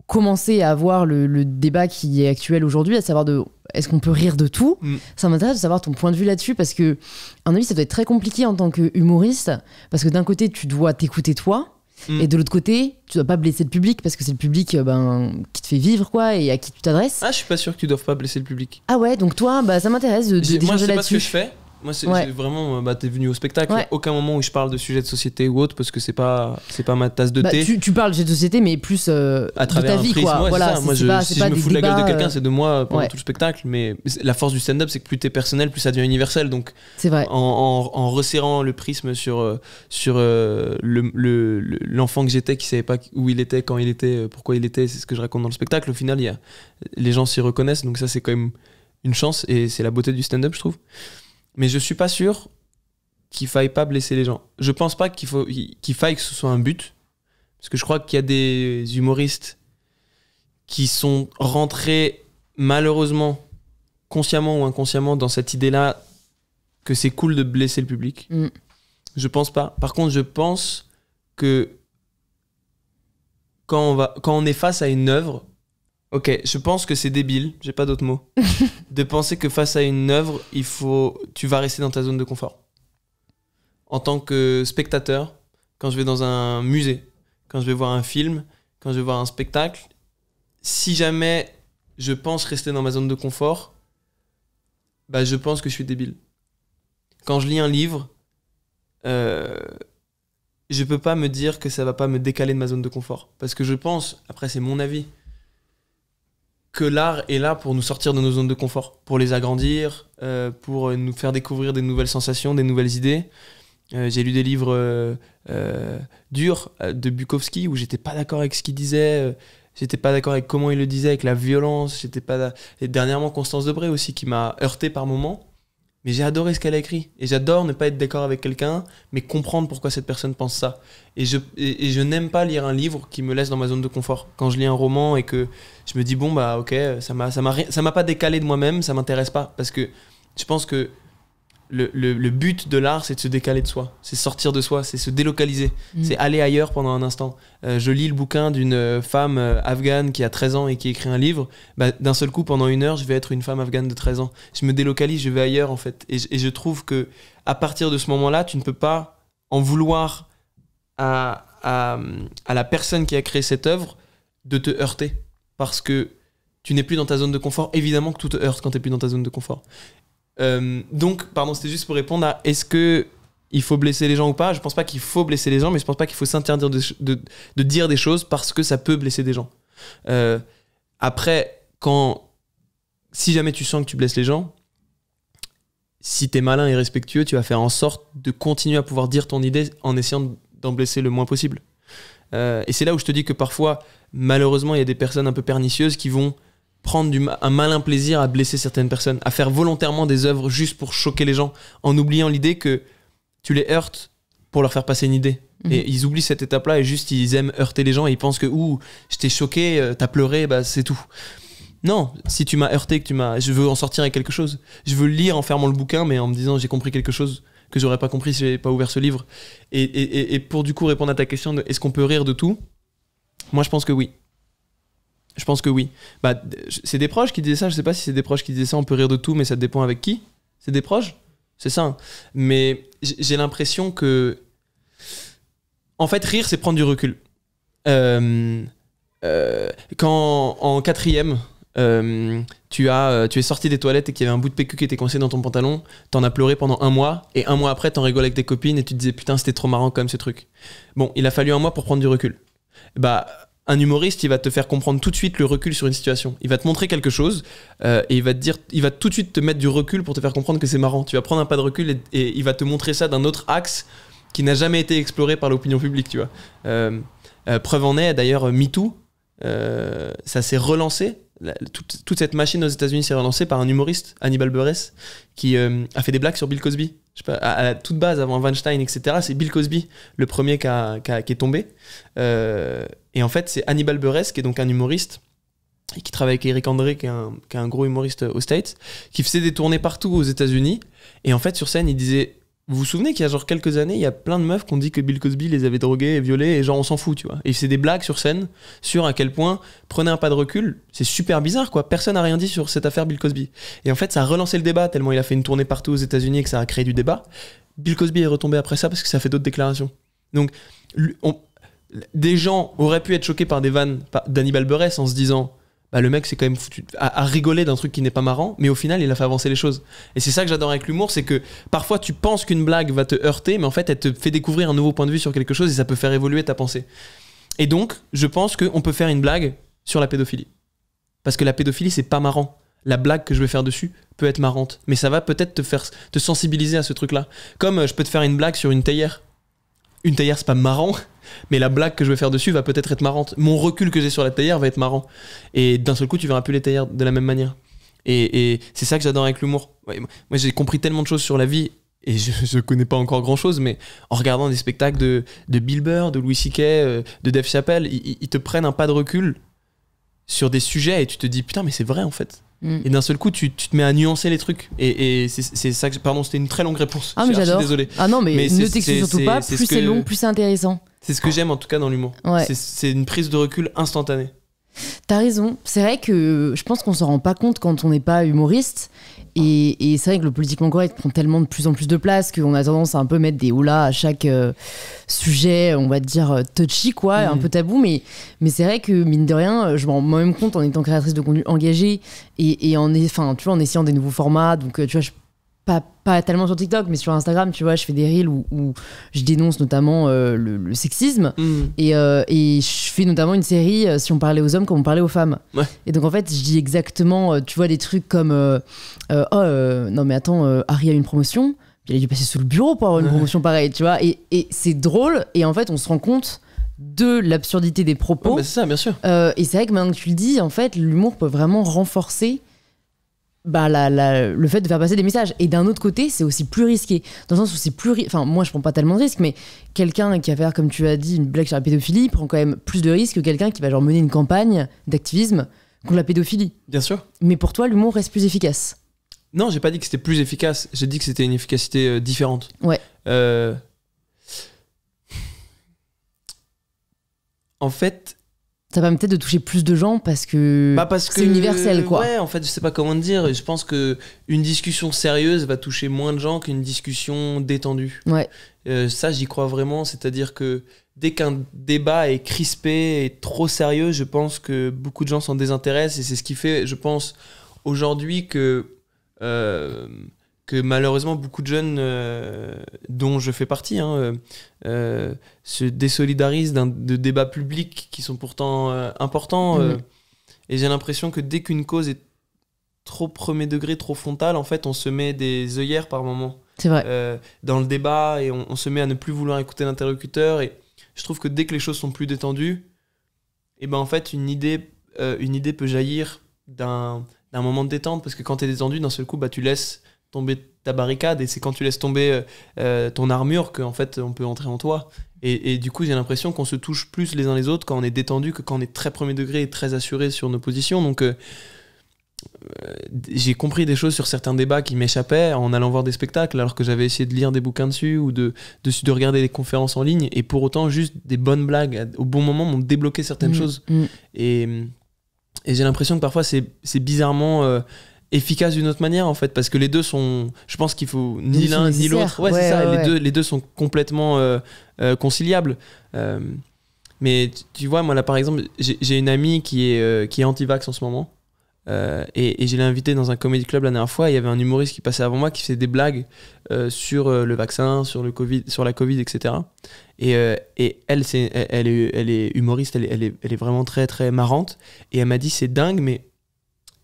commencer à avoir le, débat qui est actuel aujourd'hui, à savoir de est-ce qu'on peut rire de tout mm. Ça m'intéresse de savoir ton point de vue là-dessus parce que, à mon avis, ça doit être très compliqué en tant qu'humoriste parce que d'un côté, tu dois t'écouter toi. Mm. Et de l'autre côté, tu dois pas blesser le public parce que c'est le public euh, ben, qui te fait vivre quoi et à qui tu t'adresses. Ah, je suis pas sûr que tu doives pas blesser le public. Ah ouais, donc toi, bah, ça m'intéresse de, de Moi, je sais pas ce que je fais. Moi, c'est vraiment, euh, bah, t'es venu au spectacle. Aucun moment où je parle de sujets de société ou autre parce que c'est pas, c'est pas ma tasse de bah, thé. Bah, tu, parles de de société, mais plus euh, à travers de ta vie, quoi. moi, je, si je me fous de la gueule de quelqu'un, c'est de moi pendant tout le spectacle. Mais la force du stand-up, c'est que plus t'es personnel, plus ça devient universel. Donc, c'est vrai. En, resserrant le prisme sur euh, sur le l'enfant que j'étais, qui savait pas où il était, quand il était, pourquoi il était, c'est ce que je raconte dans le spectacle. Au final, il les gens s'y reconnaissent. Donc ça, c'est quand même une chance et c'est la beauté du stand-up, je trouve. Mais je suis pas sûr qu'il faille pas blesser les gens. Je pense pas qu'il faut qu'il faille que ce soit un but, parce que je crois qu'il y a des humoristes qui sont rentrés malheureusement, consciemment ou inconsciemment, dans cette idée-là que c'est cool de blesser le public. Je mm. Je pense pas. Par contre, je pense que quand on, va, quand on est face à une œuvre Ok, je pense que c'est débile, j'ai pas d'autre mot, de penser que face à une œuvre, il faut, tu vas rester dans ta zone de confort. En tant que spectateur, quand je vais dans un musée, quand je vais voir un film, quand je vais voir un spectacle, si jamais je pense rester dans ma zone de confort, bah je pense que je suis débile. Quand je lis un livre, euh, je peux pas me dire que ça va pas me décaler de ma zone de confort, parce que je pense, après c'est mon avis que l'art est là pour nous sortir de nos zones de confort, pour les agrandir, euh, pour euh, nous faire découvrir des nouvelles sensations, des nouvelles idées. Euh, j'ai lu des livres durs de Bukowski où j'étais pas d'accord avec ce qu'il disait, j'étais pas d'accord avec comment il le disait, avec la violence, j'étais pas. Et dernièrement Constance Debray aussi qui m'a heurté par moments mais j'ai adoré ce qu'elle a écrit. Et j'adore ne pas être d'accord avec quelqu'un, mais comprendre pourquoi cette personne pense ça. Et je, je n'aime pas lire un livre qui me laisse dans ma zone de confort. Quand je lis un roman et que je me dis, bon, bah ok, ça m'a pas décalé de moi-même, ça m'intéresse pas. Parce que je pense que le, but de l'art, c'est de se décaler de soi, c'est sortir de soi, c'est se délocaliser, mm. c'est aller ailleurs pendant un instant. Euh, je lis le bouquin d'une euh, femme euh, afghane qui a 13 ans et qui écrit un livre. Bah, d'un seul coup, pendant une heure, je vais être une femme afghane de 13 ans. Je me délocalise, je vais ailleurs en fait. Et, je trouve que à partir de ce moment-là, tu ne peux pas en vouloir à, à, la personne qui a créé cette œuvre de te heurter parce que tu n'es plus dans ta zone de confort. Évidemment que tout te heurte quand tu n'es plus dans ta zone de confort. Euh, donc, pardon, c'était juste pour répondre à est-ce que il faut blesser les gens ou pas Je pense pas qu'il faut blesser les gens, mais je pense pas qu'il faut s'interdire de, dire des choses parce que ça peut blesser des gens. Euh, après, quand si jamais tu sens que tu blesses les gens, si t'es malin et respectueux, tu vas faire en sorte de continuer à pouvoir dire ton idée en essayant d'en blesser le moins possible. Euh, et c'est là où je te dis que parfois, malheureusement, il y a des personnes un peu pernicieuses qui vont prendre un malin plaisir à blesser certaines personnes, à faire volontairement des œuvres juste pour choquer les gens, en oubliant l'idée que tu les heurtes pour leur faire passer une idée. Mhm. Et ils oublient cette étape-là et juste ils aiment heurter les gens et ils pensent que ouh, je t'ai choqué, euh, t'as pleuré, bah c'est tout. Non, si tu m'as heurté, que tu m'as, je veux en sortir avec quelque chose. Je veux lire en fermant le bouquin, mais en me disant j'ai compris quelque chose que j'aurais pas compris si j'avais pas ouvert ce livre. Et, et, et, pour du coup répondre à ta question, est-ce qu'on peut rire de tout Moi, je pense que oui. Je pense que oui. Bah, c'est des proches qui disaient ça. Je sais pas si c'est des proches qui disaient ça. On peut rire de tout, mais ça dépend avec qui. C'est des proches C'est ça. Mais j'ai l'impression que. En fait, rire, c'est prendre du recul. Euh, euh, quand en quatrième, euh, tu, as, tu es sorti des toilettes et qu'il y avait un bout de PQ qui était coincé dans ton pantalon, t'en as pleuré pendant un mois, et un mois après, t'en rigolais avec tes copines et tu te disais putain, c'était trop marrant quand même ce truc. Bon, il a fallu un mois pour prendre du recul. Bah, un humoriste, il va te faire comprendre tout de suite le recul sur une situation. Il va te montrer quelque chose euh, et il va te dire, il va tout de suite te mettre du recul pour te faire comprendre que c'est marrant. Tu vas prendre un pas de recul et, il va te montrer ça d'un autre axe qui n'a jamais été exploré par l'opinion publique, tu vois. Euh, euh, preuve en est d'ailleurs MeToo, ça s'est relancé. toute, cette machine aux États-Unis s'est relancée par un humoriste, Hannibal Buress, qui a fait des blagues sur Bill Cosby. à, toute base avant Weinstein, etc. C'est Bill Cosby, le premier qui, qui est tombé. Et en fait, c'est Hannibal Buress, qui est donc un humoriste, et qui travaille avec Eric André, qui est, un, gros humoriste aux States, qui faisait des tournées partout aux États-Unis. Et en fait, sur scène, il disait vous vous souvenez qu'il y a genre quelques années, il y a plein de meufs qui ont dit que Bill Cosby les avait droguées et violées, et genre on s'en fout, tu vois. Et il faisait des blagues sur scène sur à quel point prenez un pas de recul, c'est super bizarre quoi. Personne n'a rien dit sur cette affaire Bill Cosby. Et en fait, ça a relancé le débat tellement il a fait une tournée partout aux États-Unis et que ça a créé du débat. Bill Cosby est retombé après ça parce que ça fait d'autres déclarations. Donc des gens auraient pu être choqués par des vannes d'Anibal Berès en se disant bah, le mec c'est quand même foutu à, rigoler d'un truc qui n'est pas marrant, mais au final il a fait avancer les choses. Et c'est ça que j'adore avec l'humour, c'est que parfois tu penses qu'une blague va te heurter, mais en fait elle te fait découvrir un nouveau point de vue sur quelque chose et ça peut faire évoluer ta pensée. Et donc je pense qu'on peut faire une blague sur la pédophilie. Parce que la pédophilie c'est pas marrant la blague que je vais faire dessus peut être marrante. Mais ça va peut-être te faire te sensibiliser à ce truc-là. Comme euh, je peux te faire une blague sur une théière. Une théière, c'est pas marrant, mais la blague que je vais faire dessus va peut-être être marrante. Mon recul que j'ai sur la théière va être marrant. Et d'un seul coup, tu verras plus les théières de la même manière. Et, c'est ça que j'adore avec l'humour. moi, j'ai compris tellement de choses sur la vie et je ne connais pas encore grand chose, mais en regardant des spectacles de, de Bill Burr, de Louis C.K., euh, de Dave Chappelle, ils, te prennent un pas de recul sur des sujets et tu te dis putain, mais c'est vrai en fait. Mm. Et d'un seul coup, tu, tu, te mets à nuancer les trucs. Et, c'est ça que. Pardon, c'était une très longue réponse. Ah, mais j'adore. Désolé. Ah non, mais, ne t'excuse surtout pas. Plus c'est long, plus c'est intéressant. C'est ce que j'aime en tout cas dans l'humour. C'est une prise de recul instantanée. T'as raison. C'est vrai que euh, je pense qu'on s'en rend pas compte quand on n'est pas humoriste. Et, c'est vrai que le politiquement correct prend tellement de plus en plus de place qu'on a tendance à un peu mettre des houlas à chaque euh, sujet, on va dire euh, touchy, quoi, mm. un peu tabou. Mais, c'est vrai que, mine de rien, je m'en rends même compte en étant créatrice de contenu engagée et, en, tu en essayant des nouveaux formats. Donc, tu vois, pas, pas, tellement sur TikTok, mais sur Instagram, tu vois, je fais des reels où, je dénonce notamment euh, le, sexisme. Mm. Et, euh, et, je fais notamment une série euh, si on parlait aux hommes comme on parlait aux femmes. Et donc, en fait, je dis exactement, tu vois, des trucs comme Oh, non, mais attends, Harry a une promotion. Il a dû passer sous le bureau pour avoir une promotion pareille, tu vois. Et, et c'est drôle. Et en fait, on se rend compte de l'absurdité des propos. c'est ça, bien sûr. et c'est vrai que maintenant que tu le dis, en fait, l'humour peut vraiment renforcer bah, la, le fait de faire passer des messages. Et d'un autre côté, c'est aussi plus risqué. Dans le sens où c'est plus. Enfin, moi, je prends pas tellement de risques, mais quelqu'un qui va faire, comme tu as dit, une blague sur la pédophilie prend quand même plus de risques que quelqu'un qui va genre mener une campagne d'activisme contre la pédophilie. Bien sûr. Mais pour toi, l'humour reste plus efficace. Non, j'ai pas dit que c'était plus efficace. J'ai dit que c'était une efficacité euh, différente. Ouais. Euh, en fait, ça va peut-être de toucher plus de gens parce que bah, c'est universel quoi. Ouais, en fait, je sais pas comment te dire. Je pense que une discussion sérieuse va toucher moins de gens qu'une discussion détendue. Ouais. Euh, ça, j'y crois vraiment. C'est-à-dire que dès qu'un débat est crispé et trop sérieux, je pense que beaucoup de gens s'en désintéressent et c'est ce qui fait, je pense, aujourd'hui que euh, que malheureusement beaucoup de jeunes, euh, dont je fais partie, hein, euh, euh, se désolidarisent de débats publics qui sont pourtant importants. Mm. et j'ai l'impression que dès qu'une cause est trop premier degré, trop frontale, en fait, on se met des œillères par moment. C'est vrai. dans le débat, et on, se met à ne plus vouloir écouter l'interlocuteur. Et je trouve que dès que les choses sont plus détendues, et eh ben en fait, une idée, une idée peut jaillir d'un moment de détente, parce que quand tu es détendu, d'un seul coup, bah, tu laisses tomber ta barricade et c'est quand tu laisses tomber euh, euh, ton armure qu'en fait on peut entrer en toi. Et, du coup, j'ai l'impression qu'on se touche plus les uns les autres quand on est détendu que quand on est très premier degré et très assuré sur nos positions. Donc euh, j'ai compris des choses sur certains débats qui m'échappaient en allant voir des spectacles alors que j'avais essayé de lire des bouquins dessus ou de, de, de, regarder des conférences en ligne et pour autant juste des bonnes blagues au bon moment m'ont débloqué certaines mm, choses mm. et, et j'ai l'impression que parfois c'est bizarrement efficace d'une autre manière en fait parce que les deux sont je pense qu'il faut ni l'un ni l'autre ouais, les deux les deux sont complètement euh, euh, conciliables euh, mais tu vois moi là par exemple j'ai une amie qui est qui est anti-vax en ce moment et, je l'ai invitée dans un comedy club la dernière fois. Il y avait un humoriste qui passait avant moi qui faisait des blagues sur le vaccin, sur le Covid, sur la Covid, etc. Et, et elle, c'est, elle, est, elle est humoriste, elle, est, elle est vraiment très très marrante. Et elle m'a dit c'est dingue, mais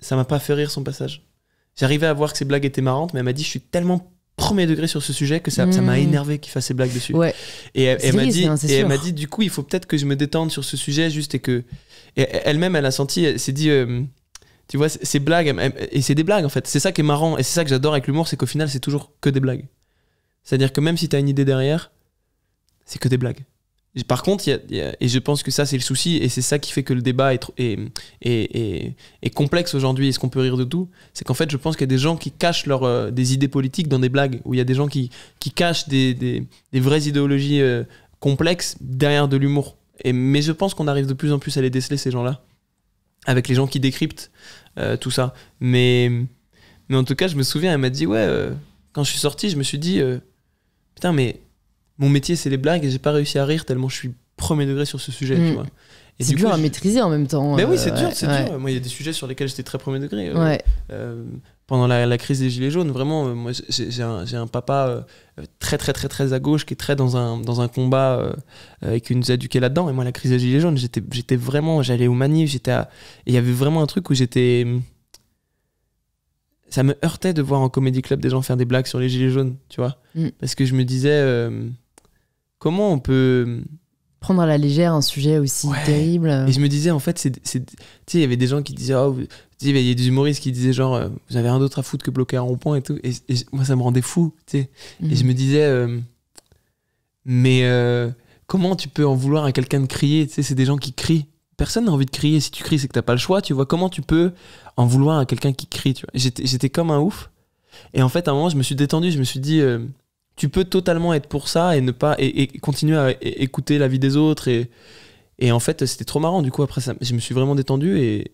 ça m'a pas fait rire son passage. J'arrivais à voir que ses blagues étaient marrantes, mais elle m'a dit, je suis tellement premier degré sur ce sujet que ça m'a hmm. énervé qu'il fasse ses blagues dessus. Ouais. Et elle, m'a hein, dit, du coup, il faut peut-être que je me détende sur ce sujet juste et que elle-même, elle a senti, elle s'est dit. Euh, tu vois, ces blagues, et c'est des blagues en fait. C'est ça qui est marrant, et c'est ça que j'adore avec l'humour, c'est qu'au final, c'est toujours que des blagues. C'est-à-dire que même si tu as une idée derrière, c'est que des blagues. Par contre, et je pense que ça c'est le souci, et c'est ça qui fait que le débat est, complexe aujourd'hui, est-ce qu'on peut rire de tout C'est qu'en fait je pense qu'il y a des gens qui cachent euh, des idées politiques dans des blagues, ou il y a des gens qui, cachent des, vraies idéologies euh, complexes derrière de l'humour. mais je pense qu'on arrive de plus en plus à les déceler ces gens-là, avec les gens qui décryptent euh, tout ça. Mais, mais en tout cas, je me souviens, elle m'a dit, ouais, quand je suis sorti, je me suis dit, putain mais mon métier c'est les blagues et j'ai pas réussi à rire tellement je suis premier degré sur ce sujet. Mm. Et c'est dur à maîtriser en même temps. Mais ben oui, c'est euh, dur, c'est dur. Moi, il y a des sujets sur lesquels j'étais très premier degré. Euh, euh, pendant la, crise des Gilets jaunes, vraiment, moi, j'ai un, papa très, très, très, très à gauche qui est très dans un, dans un combat et qui nous a là-dedans. Et moi, la crise des Gilets jaunes, j'étais vraiment, j'allais aux manif j'étais à... il y avait vraiment un truc où j'étais ça me heurtait de voir en comédie club des gens faire des blagues sur les gilets jaunes, tu vois. Mm. Parce que je me disais, comment on peut prendre à la légère un sujet aussi terrible. Et je me disais, en fait, c'est, tu sais, il y avait des gens qui disaient, oh, il y a des humoristes qui disaient, genre, euh, vous avez rien d'autre à foutre que bloquer un rond-point et tout. Et, moi, ça me rendait fou, tu sais. Et je mhm. me disais, euh, mais euh, comment tu peux en vouloir à quelqu'un de crier Tu sais, c'est des gens qui crient. Personne n'a envie de crier. Si tu cries, c'est que t'as pas le choix, tu vois. Comment tu peux en vouloir à quelqu'un qui crie, tu vois J'étais comme un ouf. Et en fait, à un moment, je me suis détendu, je me suis dit, tu peux totalement être pour ça et ne pas et, continuer à écouter la vie des autres et, en fait c'était trop marrant du coup après ça, je me suis vraiment détendu et,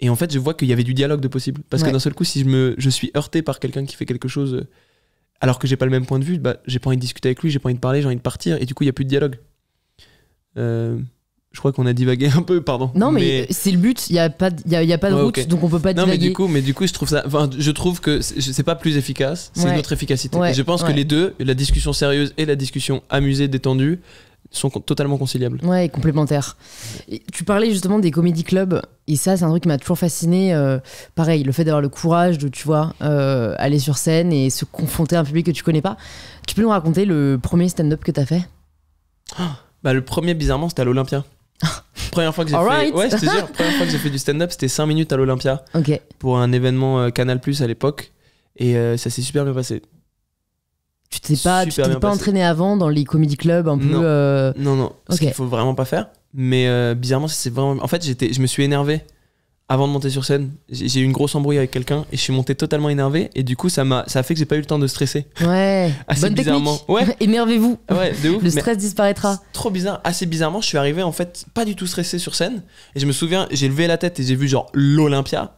et, en fait je vois qu'il y avait du dialogue de possible parce que d'un seul coup si je me je suis heurté par quelqu'un qui fait quelque chose alors que j'ai pas le même point de vue bah j'ai pas envie de discuter avec lui j'ai pas envie de parler j'ai envie de partir et du coup il y a plus de dialogue euh, je crois qu'on a divagué un peu, pardon. Non, mais, euh, c'est le but. Il n'y a pas, y a pas de route, donc on peut pas divaguer. Non, mais du coup, mais du coup, je trouve ça. Enfin, je trouve que c'est pas plus efficace. C'est une notre efficacité. je pense que les deux, la discussion sérieuse et la discussion amusée, détendue, sont totalement conciliables. Ouais, complémentaires. tu parlais justement des comédie clubs, et ça, c'est un truc qui m'a toujours fasciné. Euh, pareil, le fait d'avoir le courage de, tu vois, euh, aller sur scène et se confronter à un public que tu connais pas. Tu peux nous raconter le premier stand-up que tu as fait Bah, le premier, bizarrement, c'était à l'Olympia. première fois que j'ai fait, première fois que j'ai fait du stand-up, c'était 5 minutes à l'Olympia pour un événement euh, Canal Plus à l'époque, et euh, ça s'est super bien passé. Tu t'es pas, tu pas entraîné avant dans les comedy clubs un peu. Non, euh, non, Ce qu'il faut vraiment pas faire. Mais bizarrement, c'est vraiment. En fait, j'étais, je me suis énervé avant de monter sur scène, j'ai eu une grosse embrouille avec quelqu'un et je suis monté totalement énervé et du coup ça m'a ça a fait que j'ai pas eu le temps de stresser. Ouais. Assez bizarrement. Technique. vous Ouais, de ouf. Le stress disparaîtra. Trop bizarre, assez bizarrement, je suis arrivé en fait pas du tout stressé sur scène et je me souviens, j'ai levé la tête et j'ai vu genre l'Olympia,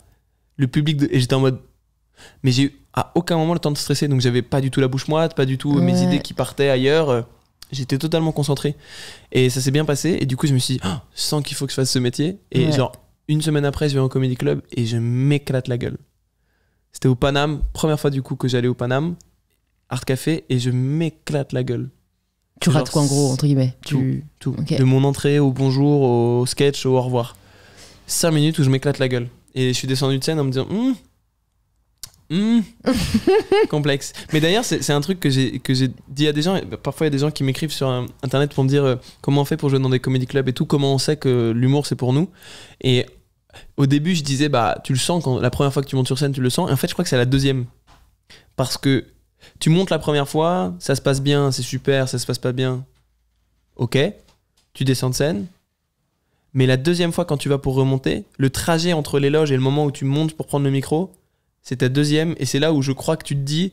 le public et j'étais en mode mais j'ai eu à aucun moment le temps de stresser donc j'avais pas du tout la bouche moite, pas du tout mes idées qui partaient ailleurs. J'étais totalement concentré et ça s'est bien passé et du coup je me suis dit, oh, je sens qu'il faut que je fasse ce métier et genre une semaine après, je vais en comedy club et je m'éclate la gueule. C'était au Paname, première fois du coup que j'allais au Paname, Art Café, et je m'éclate la gueule. Tu rates quoi en gros, entre guillemets Tout. tout. De mon entrée au bonjour, au sketch, au au revoir. Cinq minutes où je m'éclate la gueule. Et je suis descendu de scène en me disant Hum, hum, complexe. Mais d'ailleurs, c'est un truc que j'ai dit à des gens. Bah, parfois, il y a des gens qui m'écrivent sur Internet pour me dire euh, comment on fait pour jouer dans des comédie clubs et tout, comment on sait que l'humour c'est pour nous. Et au début, je disais, bah, tu le sens quand la première fois que tu montes sur scène, tu le sens. Et en fait, je crois que c'est la deuxième. Parce que tu montes la première fois, ça se passe bien, c'est super, ça se passe pas bien. Ok, tu descends de scène. Mais la deuxième fois, quand tu vas pour remonter, le trajet entre les loges et le moment où tu montes pour prendre le micro, c'est ta deuxième. Et c'est là où je crois que tu te dis,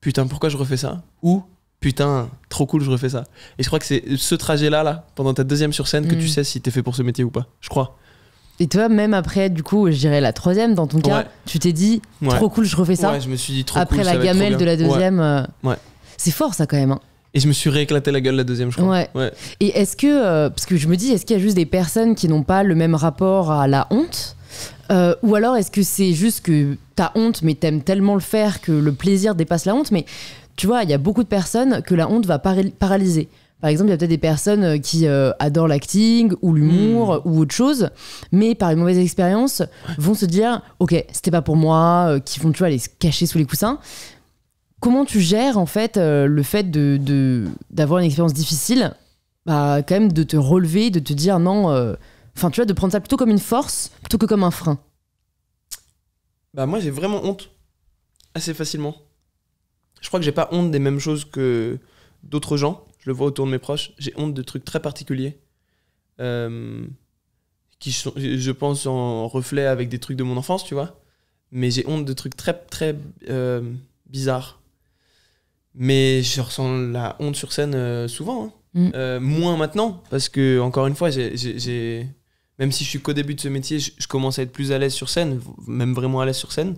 putain, pourquoi je refais ça Ou, putain, trop cool, je refais ça. Et je crois que c'est ce trajet-là, là, pendant ta deuxième sur scène, que tu mm. sais si t'es fait pour ce métier ou pas. Je crois. Et toi, même après, du coup, je dirais la troisième, dans ton cas, tu t'es dit, trop cool, je refais ça. après la gamelle de la deuxième. Euh, c'est fort, ça, quand même. Hein. Et je me suis rééclaté la gueule la deuxième, je crois. Ouais. Et est-ce que, euh, parce que je me dis, est-ce qu'il y a juste des personnes qui n'ont pas le même rapport à la honte euh, Ou alors est-ce que c'est juste que t'as honte, mais t'aimes tellement le faire que le plaisir dépasse la honte Mais tu vois, il y a beaucoup de personnes que la honte va paralyser. Par exemple, il y a peut-être des personnes euh, qui euh, adorent l'acting ou l'humour hmm. ou autre chose, mais par une mauvaise expérience, vont se dire Ok, c'était pas pour moi, euh, qui vont, tu vois, aller se cacher sous les coussins. Comment tu gères, en fait, le fait d'avoir de, d'avoir une expérience difficile, bah, quand même de te relever, de te dire non, enfin, tu vois, de prendre ça plutôt comme une force plutôt que comme un frein Bah, moi, j'ai vraiment honte assez facilement. Je crois que j'ai pas honte des mêmes choses que d'autres gens le vois autour de mes proches, j'ai honte de trucs très particuliers. Euh, qui je pense en reflet avec des trucs de mon enfance, tu vois. Mais j'ai honte de trucs très, très euh, bizarres. Mais je ressens la honte sur scène euh, souvent. Hein. Mm. moins maintenant, parce que, encore une fois, j'ai, même si je suis qu'au début de ce métier, je, je commence à être plus à l'aise sur scène, même vraiment à l'aise sur scène.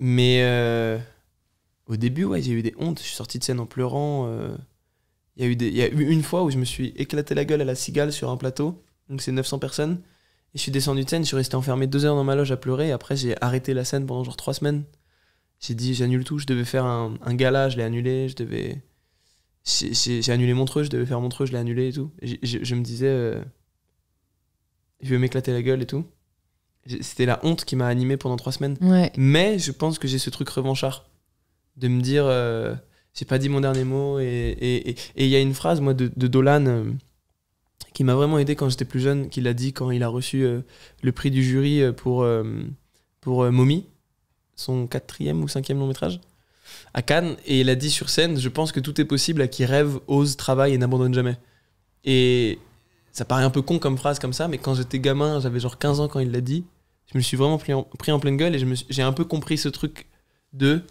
Mais au début, ouais, j'ai eu des hontes. Je suis sorti de scène en pleurant. Il y, a eu eu une fois où je me suis éclaté la gueule à la cigale sur un plateau, donc c'est 900 personnes. Et je suis descendu de scène, je suis resté enfermé deux heures dans ma loge à pleurer. Et après, j'ai arrêté la scène pendant genre trois semaines. J'ai dit, j'annule tout. Je devais faire un, gala, je l'ai annulé. Je devais. J'ai annulé Montreux, je devais faire Montreux, je l'ai annulé et tout. je me disais. Euh, je vais m'éclater la gueule et tout. C'était la honte qui m'a animé pendant trois semaines. Mais je pense que j'ai ce truc revanchard. De me dire. Euh, j'ai pas dit mon dernier mot. Et il et, et, y a une phrase, moi, de, Dolan euh, qui m'a vraiment aidé quand j'étais plus jeune, qui l'a dit quand il a reçu euh, le prix du jury euh, pour, pour Mommy, son quatrième ou cinquième long métrage à Cannes et il a dit sur scène je pense que tout est possible à qui rêve, ose, travaille et n'abandonne jamais. Et ça paraît un peu con comme phrase comme ça, mais quand j'étais gamin, j'avais genre 15 ans quand il l'a dit, je me suis vraiment pris en pleine gueule et j'ai un peu compris ce truc de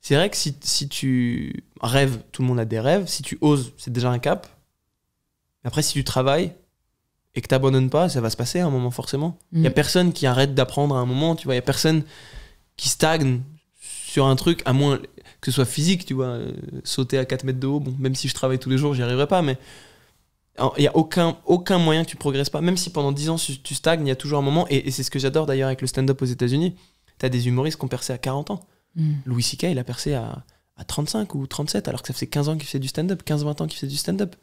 c'est vrai que si, tu rêves, tout le monde a des rêves, si tu oses, c'est déjà un cap. Après, si tu travailles et que t'abandonnes pas, ça va se passer à un moment forcément. Il a mm. personne qui arrête d'apprendre à un moment, tu vois. Il y a personne qui stagne sur un truc, à moins que ce soit physique, tu vois. Euh, sauter à 4 mètres de haut, bon, même si je travaille tous les jours, j'y arriverai pas, mais il n'y a aucun, aucun moyen que tu progresses pas. Même si pendant 10 ans tu stagnes, il y a toujours un moment. Et, et c'est ce que j'adore d'ailleurs avec le stand-up aux États-Unis. Tu as des humoristes qui ont percé à 40 ans. Mm. Louis C.K., il a percé à, 35 ou 37, alors que ça faisait 15 ans qu'il faisait du stand-up, 15-20 ans qu'il faisait du stand-up.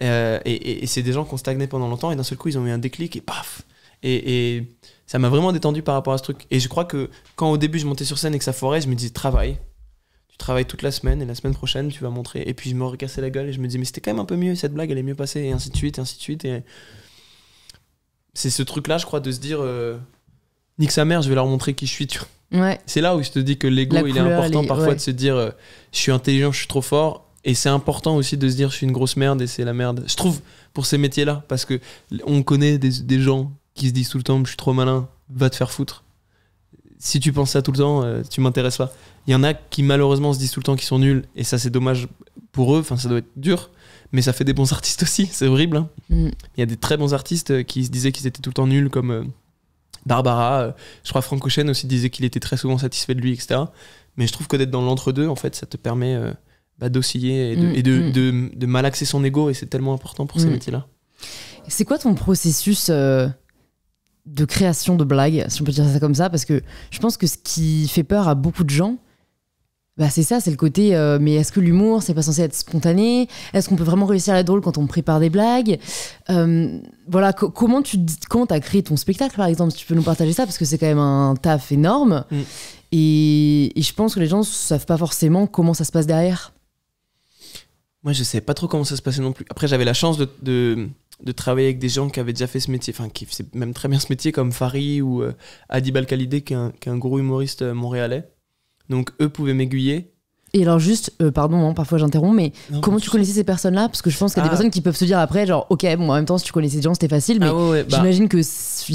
Euh, et, c'est des gens qui ont stagné pendant longtemps, et d'un seul coup, ils ont eu un déclic, et paf Et, ça m'a vraiment détendu par rapport à ce truc. Et je crois que quand au début, je montais sur scène et que ça je me disais, travaille. Tu travailles toute la semaine, et la semaine prochaine, tu vas montrer. Et puis, je me recassais la gueule, et je me dis, mais c'était quand même un peu mieux, cette blague, elle est mieux passée, et ainsi de suite, et ainsi de suite. Et c'est ce truc-là, je crois, de se dire, euh, nique sa mère, je vais leur montrer qui je suis, tu c'est là où je te dis que l'ego, il est important parfois de se dire euh, je suis intelligent, je suis trop fort. Et c'est important aussi de se dire je suis une grosse merde et c'est la merde. Je trouve pour ces métiers-là, parce que on connaît des, gens qui se disent tout le temps je suis trop malin, va te faire foutre. Si tu penses ça tout le temps, euh, tu m'intéresses pas. Il y en a qui malheureusement se disent tout le temps qu'ils sont nuls et ça c'est dommage pour eux, enfin ça doit être dur mais ça fait des bons artistes aussi, c'est horrible. Hein. Mm. Il y a des très bons artistes euh, qui se disaient qu'ils étaient tout le temps nuls, comme Barbara, euh, je crois Franck Ocean aussi disait qu'il était très souvent satisfait de lui, etc. Mais je trouve que d'être dans l'entre-deux, en fait, ça te permet euh, bah, d'osciller et, mm, mm. de, malaxer son ego, et c'est tellement important pour ces mm. métiers-là. C'est quoi ton processus euh, de création de blagues, si on peut dire ça comme ça Parce que je pense que ce qui fait peur à beaucoup de gens, bah, c'est ça, c'est le côté. Euh, mais est-ce que l'humour, c'est pas censé être spontané Est-ce qu'on peut vraiment réussir à être drôle quand on prépare des blagues euh, Voilà, comment tu comment as créé ton spectacle, par exemple Si tu peux nous partager ça, parce que c'est quand même un taf énorme. Mm. Et, je pense que les gens savent pas forcément comment ça se passe derrière. Moi, je sais pas trop comment ça se passait non plus. Après, j'avais la chance de, travailler avec des gens qui avaient déjà fait ce métier, enfin, qui faisaient même très bien ce métier, comme Farid ou euh, Adibal Balkalidé, qui, est un gros humoriste montréalais donc eux pouvaient m'aiguiller. Et alors juste, euh, pardon, hein, parfois j'interromps, mais comment tu connaissais ces personnes-là Parce que je pense qu'il y a des ah. personnes qui peuvent se dire après, genre, ok, bon, en même temps, si tu connaissais des gens, c'était facile, ah mais bah. j'imagine que ils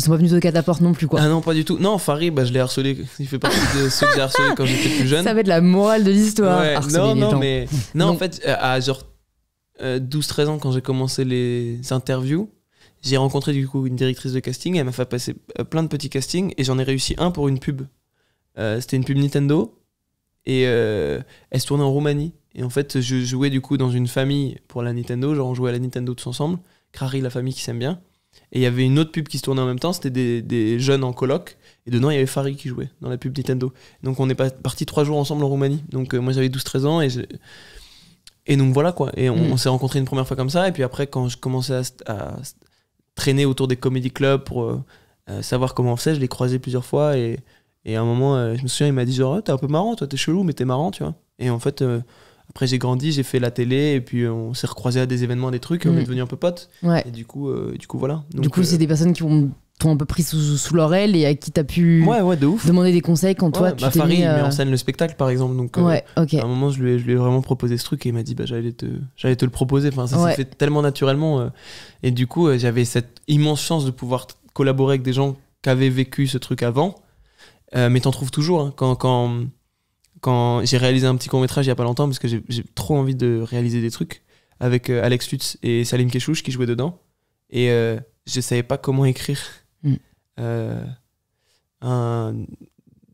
sont pas venus de à non plus, quoi. Ah non, pas du tout. Non, Farid, bah, je l'ai harcelé. Il fait partie de ceux que j'ai harcelé quand j'étais plus jeune. Ça va être la morale de l'histoire. non, non, mais non, en fait, à genre 12-13 euh, ans, quand j'ai commencé les interviews, j'ai rencontré du coup une directrice de casting. Elle m'a fait passer euh, plein de petits castings et j'en ai réussi un pour une pub. c'était une pub Nintendo et euh, elle se tournait en Roumanie. Et en fait, je jouais du coup dans une famille pour la Nintendo. Genre, on jouait à la Nintendo tous ensemble. Crary la famille qui s'aime bien. Et il y avait une autre pub qui se tournait en même temps. C'était des, des, jeunes en coloc. Et dedans, il y avait Farid qui jouait dans la pub Nintendo. Donc, on est parti trois jours ensemble en Roumanie. Donc, euh, moi, j'avais 12-13 ans. Et, et donc, voilà quoi. Et hmm. on, s'est rencontrés une première fois comme ça. Et puis après, quand je commençais à, traîner autour des comédie clubs pour euh, savoir comment on faisait, je les croisais plusieurs fois. Et et à un moment, euh, je me souviens, il m'a dit genre, oh, t'es un peu marrant, toi, t'es chelou, mais t'es marrant, tu vois. Et en fait, euh, après, j'ai grandi, j'ai fait la télé, et puis euh, on s'est recroisé à des événements, des trucs, et on mm. est devenu un peu potes. Ouais. Et du coup, du coup, voilà. du coup, c'est des personnes qui ont t'ont un peu pris sous, sous l'oreille et à qui t'as pu ouais, de demander des conseils quand toi tu bah, t'es mis, met en scène le spectacle par exemple donc à un moment je lui, ai, vraiment proposé ce truc et il m'a dit bah j'allais te j'allais te le proposer enfin ça s'est fait tellement naturellement et du coup j'avais cette immense chance de pouvoir collaborer avec des gens qui avaient vécu ce truc avant euh, mais t'en trouves toujours. Hein. Quand, quand, quand j'ai réalisé un petit court métrage il y a pas longtemps, parce que j'ai trop envie de réaliser des trucs, avec euh, Alex Lutz et Salim Keshouch qui jouaient dedans. Et euh, je savais pas comment écrire mm. euh, un,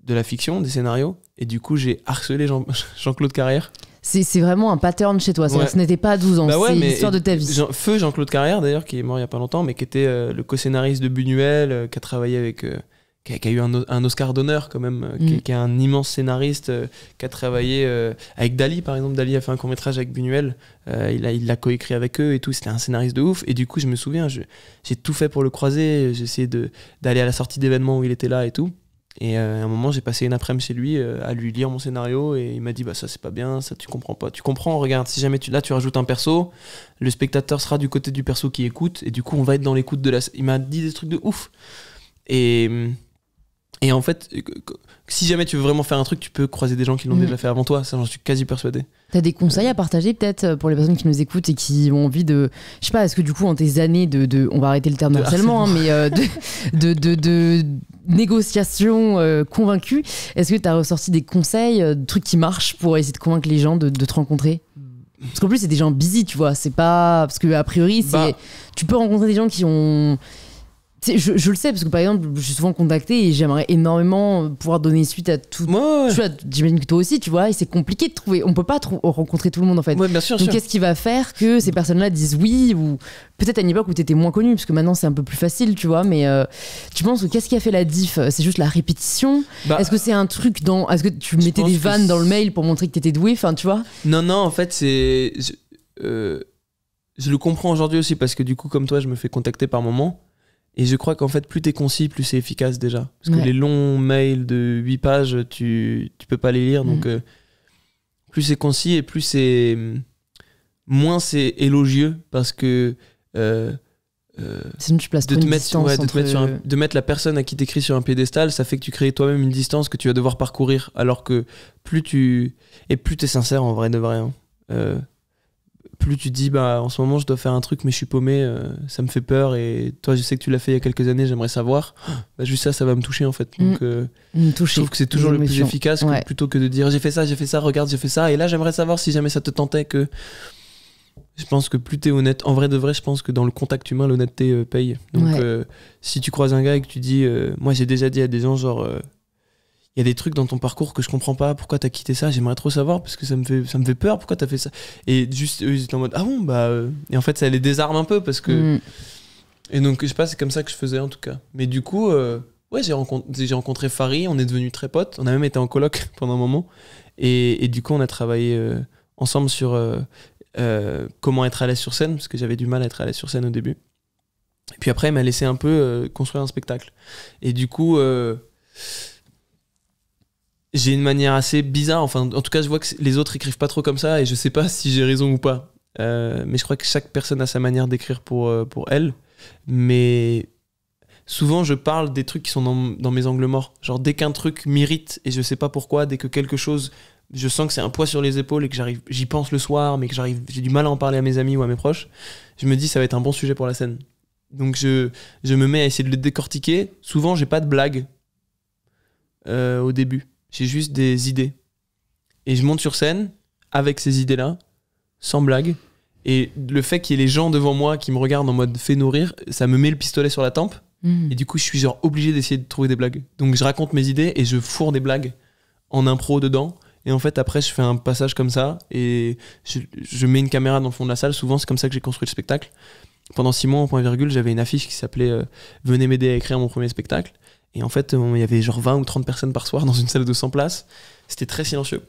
de la fiction, des scénarios. Et du coup, j'ai harcelé Jean-Claude Carrière. C'est vraiment un pattern chez toi. Ouais. Ce n'était pas à 12 ans, bah c'est l'histoire de ta vie. feu Jean-Claude Carrière, d'ailleurs, qui est mort il n'y a pas longtemps, mais qui était le co-scénariste de Buñuel, qui a travaillé avec qui a, eu un, un Oscar d'honneur quand même, euh, mm. qui, est un immense scénariste, euh, qui a travaillé euh, avec Dali par exemple. Dali a fait un court métrage avec Buñuel, il l'a coécrit avec eux et tout. C'était un scénariste de ouf. Et du coup, je me souviens, j'ai tout fait pour le croiser. J'ai essayé d'aller à la sortie d'événements où il était là et tout. Et à un moment, j'ai passé une après-midi chez lui à lui lire mon scénario et il m'a dit bah ça c'est pas bien, ça tu comprends pas. Tu comprends, regarde, si jamais tu là tu rajoutes un perso, le spectateur sera du côté du perso qui écoute et du coup on va être dans l'écoute de la. Il m'a dit des trucs de ouf. Et hum, et en fait, euh, si jamais tu veux vraiment faire un truc, tu peux croiser des gens qui l'ont déjà mm. fait avant toi. Ça, j'en suis quasi persuadé. T'as des conseils à partager peut-être euh, pour les personnes qui nous écoutent et qui ont envie de. Je sais pas, est-ce que du coup, en tes années de. on va arrêter le terme actuellement, hein, mais euh, de, de, de, négociation convaincu, est-ce que t'as ressorti des conseils, des trucs qui marchent pour essayer de convaincre les gens de, te rencontrer parce qu'en plus, c'est des gens busy, tu vois. C'est pas. Parce que, a priori, c'est. Bah. Tu peux rencontrer des gens qui ont. Je, le sais parce que par exemple, je suis souvent contacté et j'aimerais énormément pouvoir donner suite à tout. tu J'imagine que toi aussi, tu vois, et c'est compliqué de trouver. On peut pas rencontrer tout le monde en fait. Donc qu'est-ce qui va faire que ces mm. personnes-là disent oui ou peut-être à une époque où tu étais moins connu parce que maintenant c'est un peu plus facile, tu vois. Mais euh, tu penses qu'est-ce qui a fait la diff C'est juste la répétition. Bah est-ce que c'est un truc dans Est-ce que tu mettais des vannes dans le mail pour montrer que t'étais doué, enfin tu vois Non, non, en fait c'est. Je, euh, je le comprends aujourd'hui aussi parce que du coup, comme toi, je me fais contacter par moments. Et je crois qu'en fait, plus t'es concis, plus c'est efficace déjà. Parce que les longs mails de 8 pages, tu, tu peux pas les lire. Donc, mm. euh, plus c'est concis et plus c'est. Moins c'est élogieux parce que. Euh, euh de, te mettre, de, mettre la personne à qui t'écris sur un piédestal, ça fait que tu crées toi-même une distance que tu vas devoir parcourir. Alors que plus tu. Et plus t'es sincère en vrai de vrai. Hein. Euh, plus tu dis bah en ce moment je dois faire un truc mais je suis paumé, euh, ça me fait peur et toi je sais que tu l'as fait il y a quelques années, j'aimerais savoir. Bah, juste ça, ça va me toucher en fait. Mm. Donc euh, je trouve que c'est toujours le plus efficace plutôt que de dire j'ai fait ça, j'ai fait ça, regarde j'ai fait ça et là j'aimerais savoir si jamais ça te tentait que je pense que plus t'es honnête, en vrai de vrai, je pense que dans le contact humain, l'honnêteté euh, paye. Donc si tu croises un gars et que tu dis, moi j'ai déjà dit à des gens genre il y a des trucs dans ton parcours que je comprends pas, pourquoi t'as quitté ça, j'aimerais trop savoir parce que ça me fait ça me fait peur, pourquoi t'as fait ça Et juste eux ils étaient en mode ah bon bah euh, et en fait ça les désarme un peu parce que mm. et donc je sais pas, c'est comme ça que je faisais en tout cas. Mais du coup euh, ouais, j'ai rencontré j'ai rencontré Farid, on est devenu très potes, on a même été en coloc pendant un moment et, du coup on a travaillé euh, ensemble sur comment être à l'aise sur scène parce que j'avais du mal à être à l'aise sur scène au début. Et puis après, il m'a laissé un peu construire un spectacle. Et du coup, j'ai une manière assez bizarre. Enfin, en tout cas, je vois que les autres écrivent pas trop comme ça et je sais pas si j'ai raison ou pas. Euh, mais je crois que chaque personne a sa manière d'écrire pour, euh, pour elle. Mais souvent, je parle des trucs qui sont dans, mes angles morts. Genre, dès qu'un truc m'irrite et je sais pas pourquoi, dès que quelque chose, je sens que c'est un poids sur les épaules et que j'arrive, j'y pense le soir, mais que j'arrive, j'ai du mal à en parler à mes amis ou à mes proches, je me dis ça va être un bon sujet pour la scène. Donc je, je me mets à essayer de le décortiquer. Souvent, j'ai pas de blague euh, au début j'ai juste des idées. Et je monte sur scène avec ces idées-là, sans blague. Et le fait qu'il y ait les gens devant moi qui me regardent en mode fait nourrir, ça me met le pistolet sur la tempe. Hmm. Et du coup, je suis genre obligé d'essayer de trouver des blagues. Donc je raconte mes idées et je fourre des blagues en impro dedans. Et en fait, après, je fais un passage comme ça et je, mets une caméra dans le fond de la salle. Souvent, c'est comme ça que j'ai construit le spectacle. Pendant six mois, en point virgule, j'avais une affiche qui s'appelait euh, Venez m'aider à écrire mon premier spectacle. Et en fait, il y avait genre 20 ou 30 personnes par soir dans une salle de 100 places. C'était très silencieux.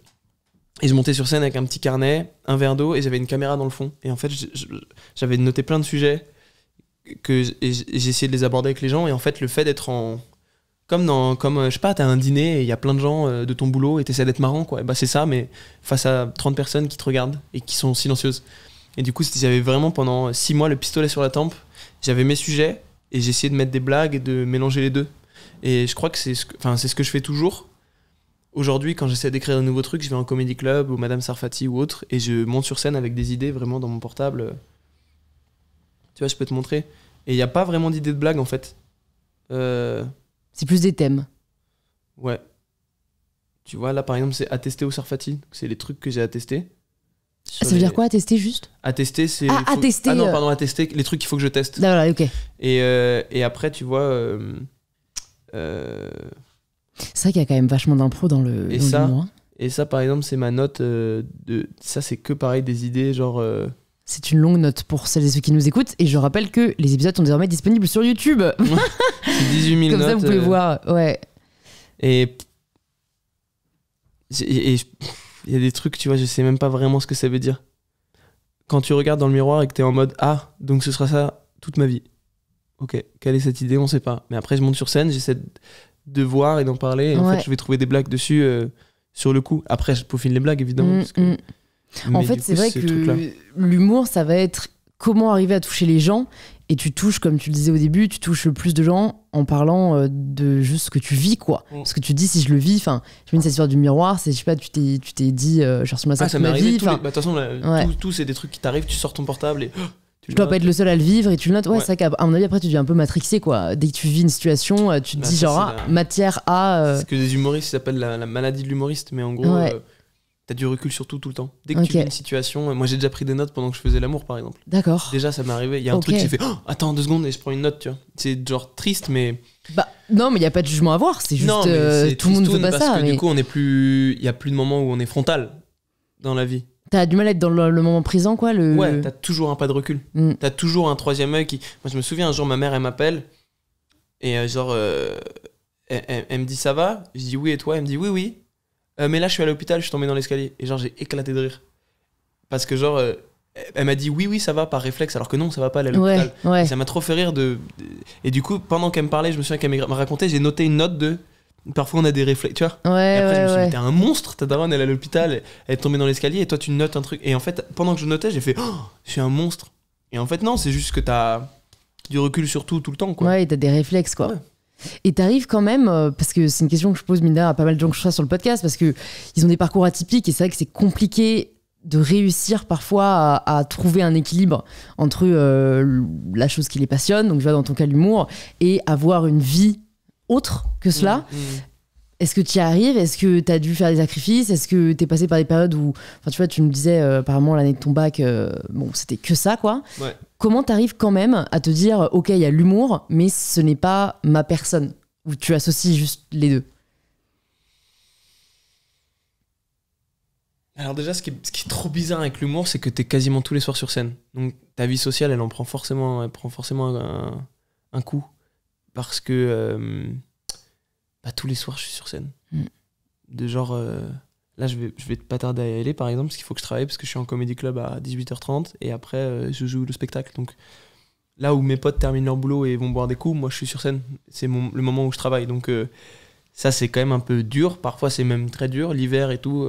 Et je montais sur scène avec un petit carnet, un verre d'eau et j'avais une caméra dans le fond. Et en fait, j'avais noté plein de sujets que j'essayais de les aborder avec les gens. Et en fait, le fait d'être en. Comme dans. Comme, euh, je sais pas, t'as un dîner et il y a plein de gens euh, de ton boulot et t'essaies d'être marrant, quoi. Et bah, c'est ça, mais face à 30 personnes qui te regardent et qui sont silencieuses. Et du coup, j'avais vraiment pendant 6 mois le pistolet sur la tempe. J'avais mes sujets et j'essayais de mettre des blagues et de mélanger les deux. Et je crois que c'est ce, que, enfin, c'est ce que je fais toujours. Aujourd'hui, quand j'essaie d'écrire un nouveau truc, je vais en Comedy club ou Madame Sarfati ou autre, et je monte sur scène avec des idées vraiment dans mon portable. Tu vois, je peux te montrer. Et il n'y a pas vraiment d'idées de blague en fait. Euh, c'est plus des thèmes. Ouais. Tu vois, là par exemple, c'est attesté au Sarfati. C'est les trucs que j'ai attestés. Ah, ça veut dire quoi, attester juste Attester, c'est. Ah, attester. Ah non, euh. pardon, attester, les trucs qu'il faut que je teste. ok. Et, euh, et après, tu vois, euh, c'est vrai qu'il y a quand même vachement d'impro dans le. Et, dans et ça, par exemple, c'est ma note. Euh, de... Ça, c'est que pareil, des idées, genre. Euh, c'est une longue note pour celles et ceux qui nous écoutent. Et je rappelle que les épisodes sont désormais disponibles sur YouTube. 18 000 Comme ça, vous pouvez voir. Ouais. Et. Et il y a des trucs, tu vois, je sais même pas vraiment ce que ça veut dire. Quand tu regardes dans le miroir et que es en mode Ah, donc ce sera ça toute ma vie ok, quelle est cette idée On sait pas. Mais après, je monte sur scène, j'essaie de voir et d'en parler. En fait, je vais trouver des blagues dessus euh, sur le coup. Après, je peaufine les blagues, évidemment. Mm, mm. En fait, c'est vrai que l'humour, ça va être comment arriver à toucher les gens. Et tu touches, comme tu le disais au début, tu touches le plus de gens en parlant euh, de juste ce que tu vis, quoi. Mm. Ce que tu dis, si je le vis, enfin, je me cette histoire du miroir, c'est, je sais pas, tu t'es, tu t'es dit, genre euh, je ressemble à ça ah, ça m'est arrivé, bah, de toute façon, tout c'est des trucs qui t'arrivent, tu sors ton portable et oh, je dois pas être le seul à le vivre et tu le notes. Ouais, ouais. ça à mon avis, après, tu deviens un peu matrixé, quoi. Dès que tu vis une situation, euh, tu te bah, dis genre, ah, matière à. Euh, c'est ce que des humoristes s'appellent la, maladie de l'humoriste, mais en gros, tu as euh, t'as du recul sur tout, tout le temps. Dès que tu vis une situation, moi j'ai déjà pris des notes pendant que je faisais l'amour, par exemple. D'accord. Déjà, ça m'est arrivé. Il y a un truc qui fait, oh, attends deux secondes et je prends une note, tu vois. C'est genre triste, mais. Bah, non, mais il n'y a pas de jugement à avoir, c'est juste non, tout le monde veut pas ça. Que, mais... Du coup, on plus. Il n'y a plus de moments où on est frontal dans la vie. T'as du mal à être dans le, moment présent, quoi. Le... Ouais, t'as toujours un pas de recul. Mm. T'as toujours un troisième œil qui. Moi, je me souviens, un jour, ma mère, elle m'appelle et euh, genre, euh, elle, me dit ça va Je dis oui, et toi Elle me dit oui, oui. Euh, mais là, je suis à l'hôpital, je suis tombé dans l'escalier. Et genre, j'ai éclaté de rire. Parce que, genre, elle m'a dit oui, oui, ça va par réflexe, alors que non, ça va pas aller à l'hôpital. Ouais, Ça m'a trop fait rire de. Et du coup, pendant qu'elle me parlait, je me souviens qu'elle m'a raconté, j'ai noté une note de Parfois, on a des réflexes, tu vois. Ouais, et après, je me suis dit, t'es un monstre, ta daronne, elle est à l'hôpital, elle est tombée dans l'escalier, et toi, tu notes un truc. Et en fait, pendant que je notais, j'ai fait, oh, je suis un monstre. Et en fait, non, c'est juste que t'as du recul sur tout, tout le temps, quoi. Ouais, et t'as des réflexes, quoi. Et t'arrives quand même, euh, parce que c'est une question que je pose, Mina à pas mal de gens que je sur le podcast, parce que ils ont des parcours atypiques, et c'est vrai que c'est compliqué de réussir parfois à, trouver un équilibre entre euh, la chose qui les passionne, donc je vois dans ton cas l'humour, et avoir une vie autre que cela. Mm, mm. Est-ce que tu y arrives Est-ce que tu as dû faire des sacrifices Est-ce que tu es passé par des périodes où, enfin tu vois, tu me disais euh, apparemment l'année de ton bac, euh, bon c'était que ça quoi. Comment Comment arrives quand même à te dire, ok il y a l'humour, mais ce n'est pas ma personne Ou tu associes juste les deux Alors déjà, ce qui, est, qui est trop bizarre avec l'humour, c'est que tu es quasiment tous les soirs sur scène. Donc ta vie sociale, elle en prend forcément, elle prend forcément un coup parce que euh, bah, tous les soirs, je suis sur scène. Mm. De genre, euh, là, je vais, je vais pas tarder à y aller, par exemple, parce qu'il faut que je travaille, parce que je suis en comédie club à 18h30, et après, euh, je joue le spectacle. Donc, là où mes potes terminent leur boulot et vont boire des coups, moi, je suis sur scène. C'est le moment où je travaille. Donc, ça, c'est quand même un peu dur. Parfois, c'est même très dur. L'hiver et tout,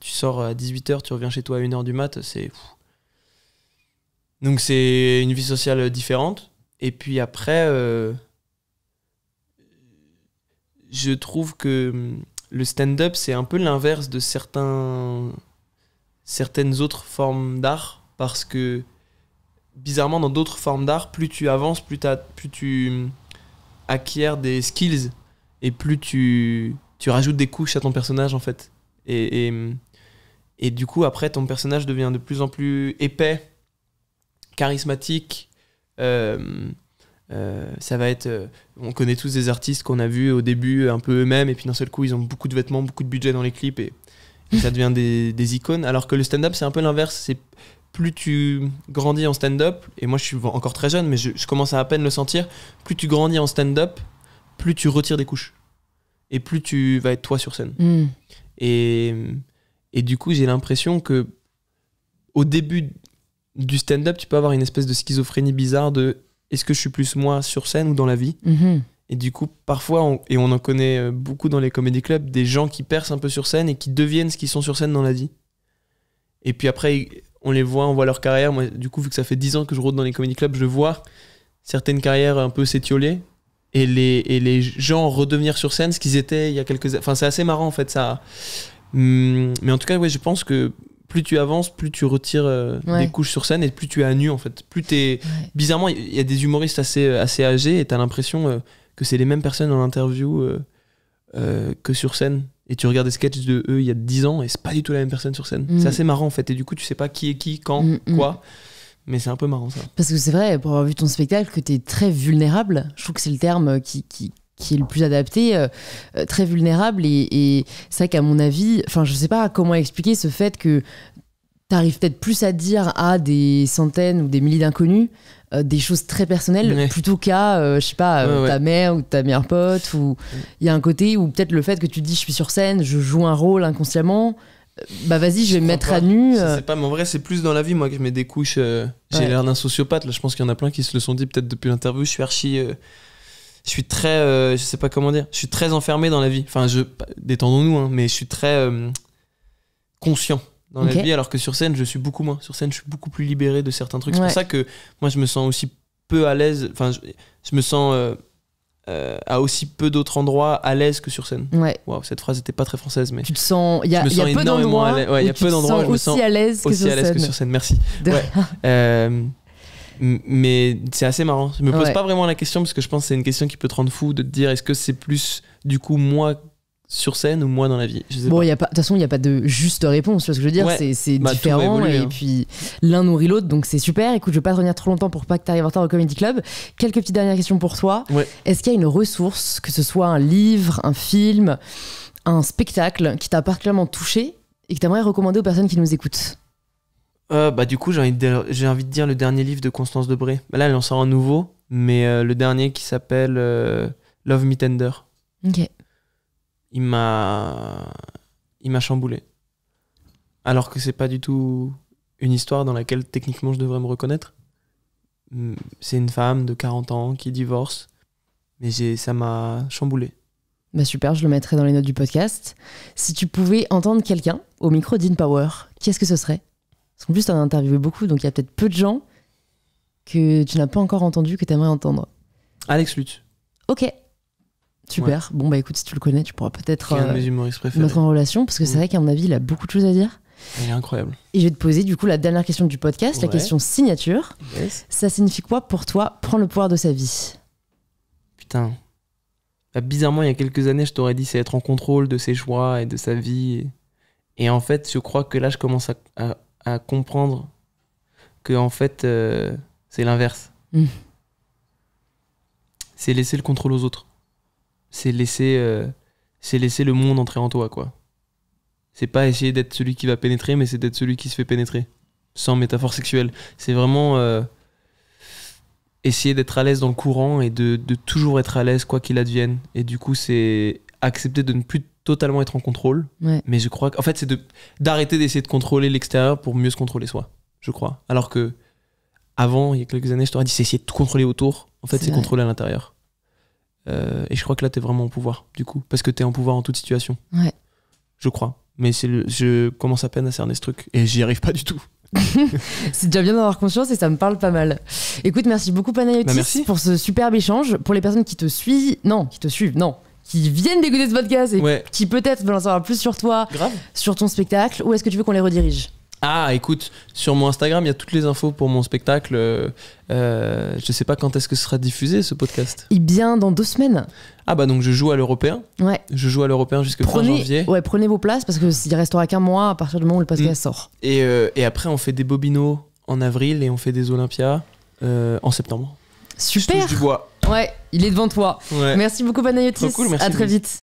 tu sors à 18h, tu reviens chez toi à 1h du mat, c'est... Donc c'est une vie sociale différente. Et puis après, je trouve que hum, le stand-up, c'est un peu l'inverse de certains, certaines autres formes d'art, parce que bizarrement, dans d'autres formes d'art, plus tu avances, plus, tu hum, acquiers des skills, et plus tu, tu rajoutes des couches à ton personnage, en fait. Et, et, hum, du coup, après, ton personnage devient de plus en plus épais, charismatique. Euh, euh, ça va être, euh, on connaît tous des artistes qu'on a vus au début un peu eux-mêmes et puis d'un seul coup ils ont beaucoup de vêtements, beaucoup de budget dans les clips et, ça devient des, icônes. Alors que le stand-up c'est un peu l'inverse, c'est plus tu grandis en stand-up et moi je suis encore très jeune mais je, commence à à peine le sentir, plus tu grandis en stand-up, plus tu retires des couches et plus tu vas être toi sur scène. Hmm. et du coup j'ai l'impression que au début du stand-up tu peux avoir une espèce de schizophrénie bizarre de est-ce que je suis plus moi sur scène ou dans la vie mhm. Et du coup, parfois, et on en connaît euh, beaucoup dans les comédie clubs, des gens qui percent un peu sur scène et qui deviennent ce qu'ils sont sur scène dans la vie. Et puis après, on les voit, on voit leur carrière. Moi, du coup, vu que ça fait 10 ans que je rôde dans les comédie clubs, je vois certaines carrières un peu s'étioler et les, et les gens redevenir sur scène ce qu'ils étaient il y a quelques années. Enfin, c'est assez marrant en fait, ça. Hum, mais en tout cas, ouais, je pense que plus tu avances, plus tu retires les euh, des couches sur scène et plus tu es à nu en fait. Plus t'es bizarrement, il y a des humoristes assez euh, assez âgés et t'as l'impression euh, que c'est les mêmes personnes en interview que sur scène. Et tu regardes des sketchs de eux il y a 10 ans et c'est pas du tout la même personne sur scène. C'est mm. assez marrant en fait. Et du coup, tu sais pas qui est qui, quand, mm, mm. quoi. Mais c'est un peu marrant ça. Parce que c'est vrai, pour avoir vu ton spectacle, que tu es très vulnérable. Je trouve que c'est le terme qui, qui, qui est le plus adapté, euh, euh, très vulnérable. Et, c'est vrai qu'à mon avis, enfin, je sais pas comment expliquer ce fait que tu arrives peut-être plus à dire à des centaines ou des milliers d'inconnus euh, des choses très personnelles plutôt qu'à, je je sais pas, ta mère ou ta meilleure pote. Ou mm. il y a un côté où peut-être le fait que tu dis je suis sur scène, je joue un rôle inconsciemment. Bah vas-y, je, vais me mettre à nu. C'est pas, mais en vrai, c'est plus dans la vie, moi, que je mets des couches. J'ai l'air d'un sociopathe, là. Je pense qu'il y en a plein qui se le sont dit peut-être depuis l'interview. Je suis archi je suis très, euh, je sais pas comment dire, je suis très enfermé dans la vie. Enfin, je détendons-nous, hein, mais je suis très euh, conscient dans la vie, alors que sur scène, je suis beaucoup moins. Sur scène, je suis beaucoup plus libéré de certains trucs. C'est pour ça que moi, je me sens aussi peu à l'aise. Enfin, je, me sens euh, à aussi peu d'autres endroits à l'aise que sur scène. Ouais. Wow, cette phrase n'était pas très française, mais. Tu te sens. Il y, a, peu d'endroits. où je me sens aussi à l'aise que, sur, scène. Merci. Ouais mais c'est assez marrant. Je me pose pas vraiment la question parce que je pense que c'est une question qui peut te rendre fou de te dire est-ce que c'est plus du coup moi sur scène ou moi dans la vie Bon, de toute façon, il n'y a pas de juste réponse. Tu ce que je veux dire C'est bah, différent et hein. puis l'un nourrit l'autre, donc c'est super. Écoute, je ne vais pas te revenir trop longtemps pour pas que tu arrives en retard au Comedy Club. Quelques petites dernières questions pour toi. Est-ce qu'il y a une ressource, que ce soit un livre, un film, un spectacle, qui t'a particulièrement touché et que tu aimerais recommander aux personnes qui nous écoutent euh, bah, Du coup, j'ai envie, de, dire le dernier livre de Constance Debré. Bah, là, elle en sort un nouveau, mais euh, le dernier qui s'appelle euh, Love Me Tender. Ok. Il m'a. Il m'a chamboulé. Alors que c'est pas du tout une histoire dans laquelle techniquement je devrais me reconnaître. Hmm, c'est une femme de 40 ans qui divorce. Mais j'ai, ça m'a chamboulé. Bah super, je le mettrai dans les notes du podcast. Si tu pouvais entendre quelqu'un au micro d'InPower, qu'est-ce que ce serait en plus, tu as interviewé beaucoup, donc il y a peut-être peu de gens que tu n'as pas encore entendu, que tu aimerais entendre. Alex Lutz. Ok. Super. Bon, bah écoute, si tu le connais, tu pourras peut-être euh, mettre en relation, parce que c'est mm. vrai qu'à mon avis, il a beaucoup de choses à dire. Il est incroyable. Et je vais te poser du coup la dernière question du podcast, la question signature. Ça signifie quoi pour toi prendre le pouvoir de sa vie Putain. Bah, bizarrement, il y a quelques années, je t'aurais dit c'est être en contrôle de ses choix et de sa vie. Et en fait, je crois que là, je commence à à comprendre que en fait euh, c'est l'inverse. Hmm. C'est laisser le contrôle aux autres. C'est laisser, euh, c'est laisser le monde entrer en toi, quoi. C'est pas essayer d'être celui qui va pénétrer, mais c'est d'être celui qui se fait pénétrer. Sans métaphore sexuelle. C'est vraiment euh, essayer d'être à l'aise dans le courant et de toujours être à l'aise quoi qu'il advienne. Et du coup, c'est accepter de ne plus totalement être en contrôle. Mais je crois qu'en fait, c'est d'arrêter d'essayer de contrôler l'extérieur pour mieux se contrôler soi, je crois. Alors que avant, il y a quelques années, je t'aurais dit c'est essayer de tout contrôler autour. En fait, c'est contrôler à l'intérieur. Euh, et je crois que là, t'es vraiment en pouvoir, du coup. Parce que t'es en pouvoir en toute situation. Je crois. Mais le, je commence à peine à cerner ce truc. Et j'y arrive pas du tout. c'est déjà bien d'en conscience et ça me parle pas mal. Écoute, merci beaucoup Panayotis bah, pour ce superbe échange. Pour les personnes qui te suivent, non, qui te suivent, non, qui viennent d'écouter ce podcast et qui peut-être veulent en savoir plus sur toi, sur ton spectacle, ou est-ce que tu veux qu'on les redirige ah, écoute, sur mon Instagram, il y a toutes les infos pour mon spectacle. Je euh, je sais pas quand est-ce que sera diffusé ce podcast. il eh bien, dans deux semaines. Ah bah donc je joue à l'Européen. Ouais. Je joue à l'Européen jusqu'au fin janvier. Ouais, prenez vos places parce que ne restera qu'un mois à partir du moment où le podcast mm. sort. Euh, et, après, on fait des Bobinos en avril et on fait des Olympias euh, en septembre. Super. Ouais, il est devant toi. Merci beaucoup, Panayotis. Cool, à très vite.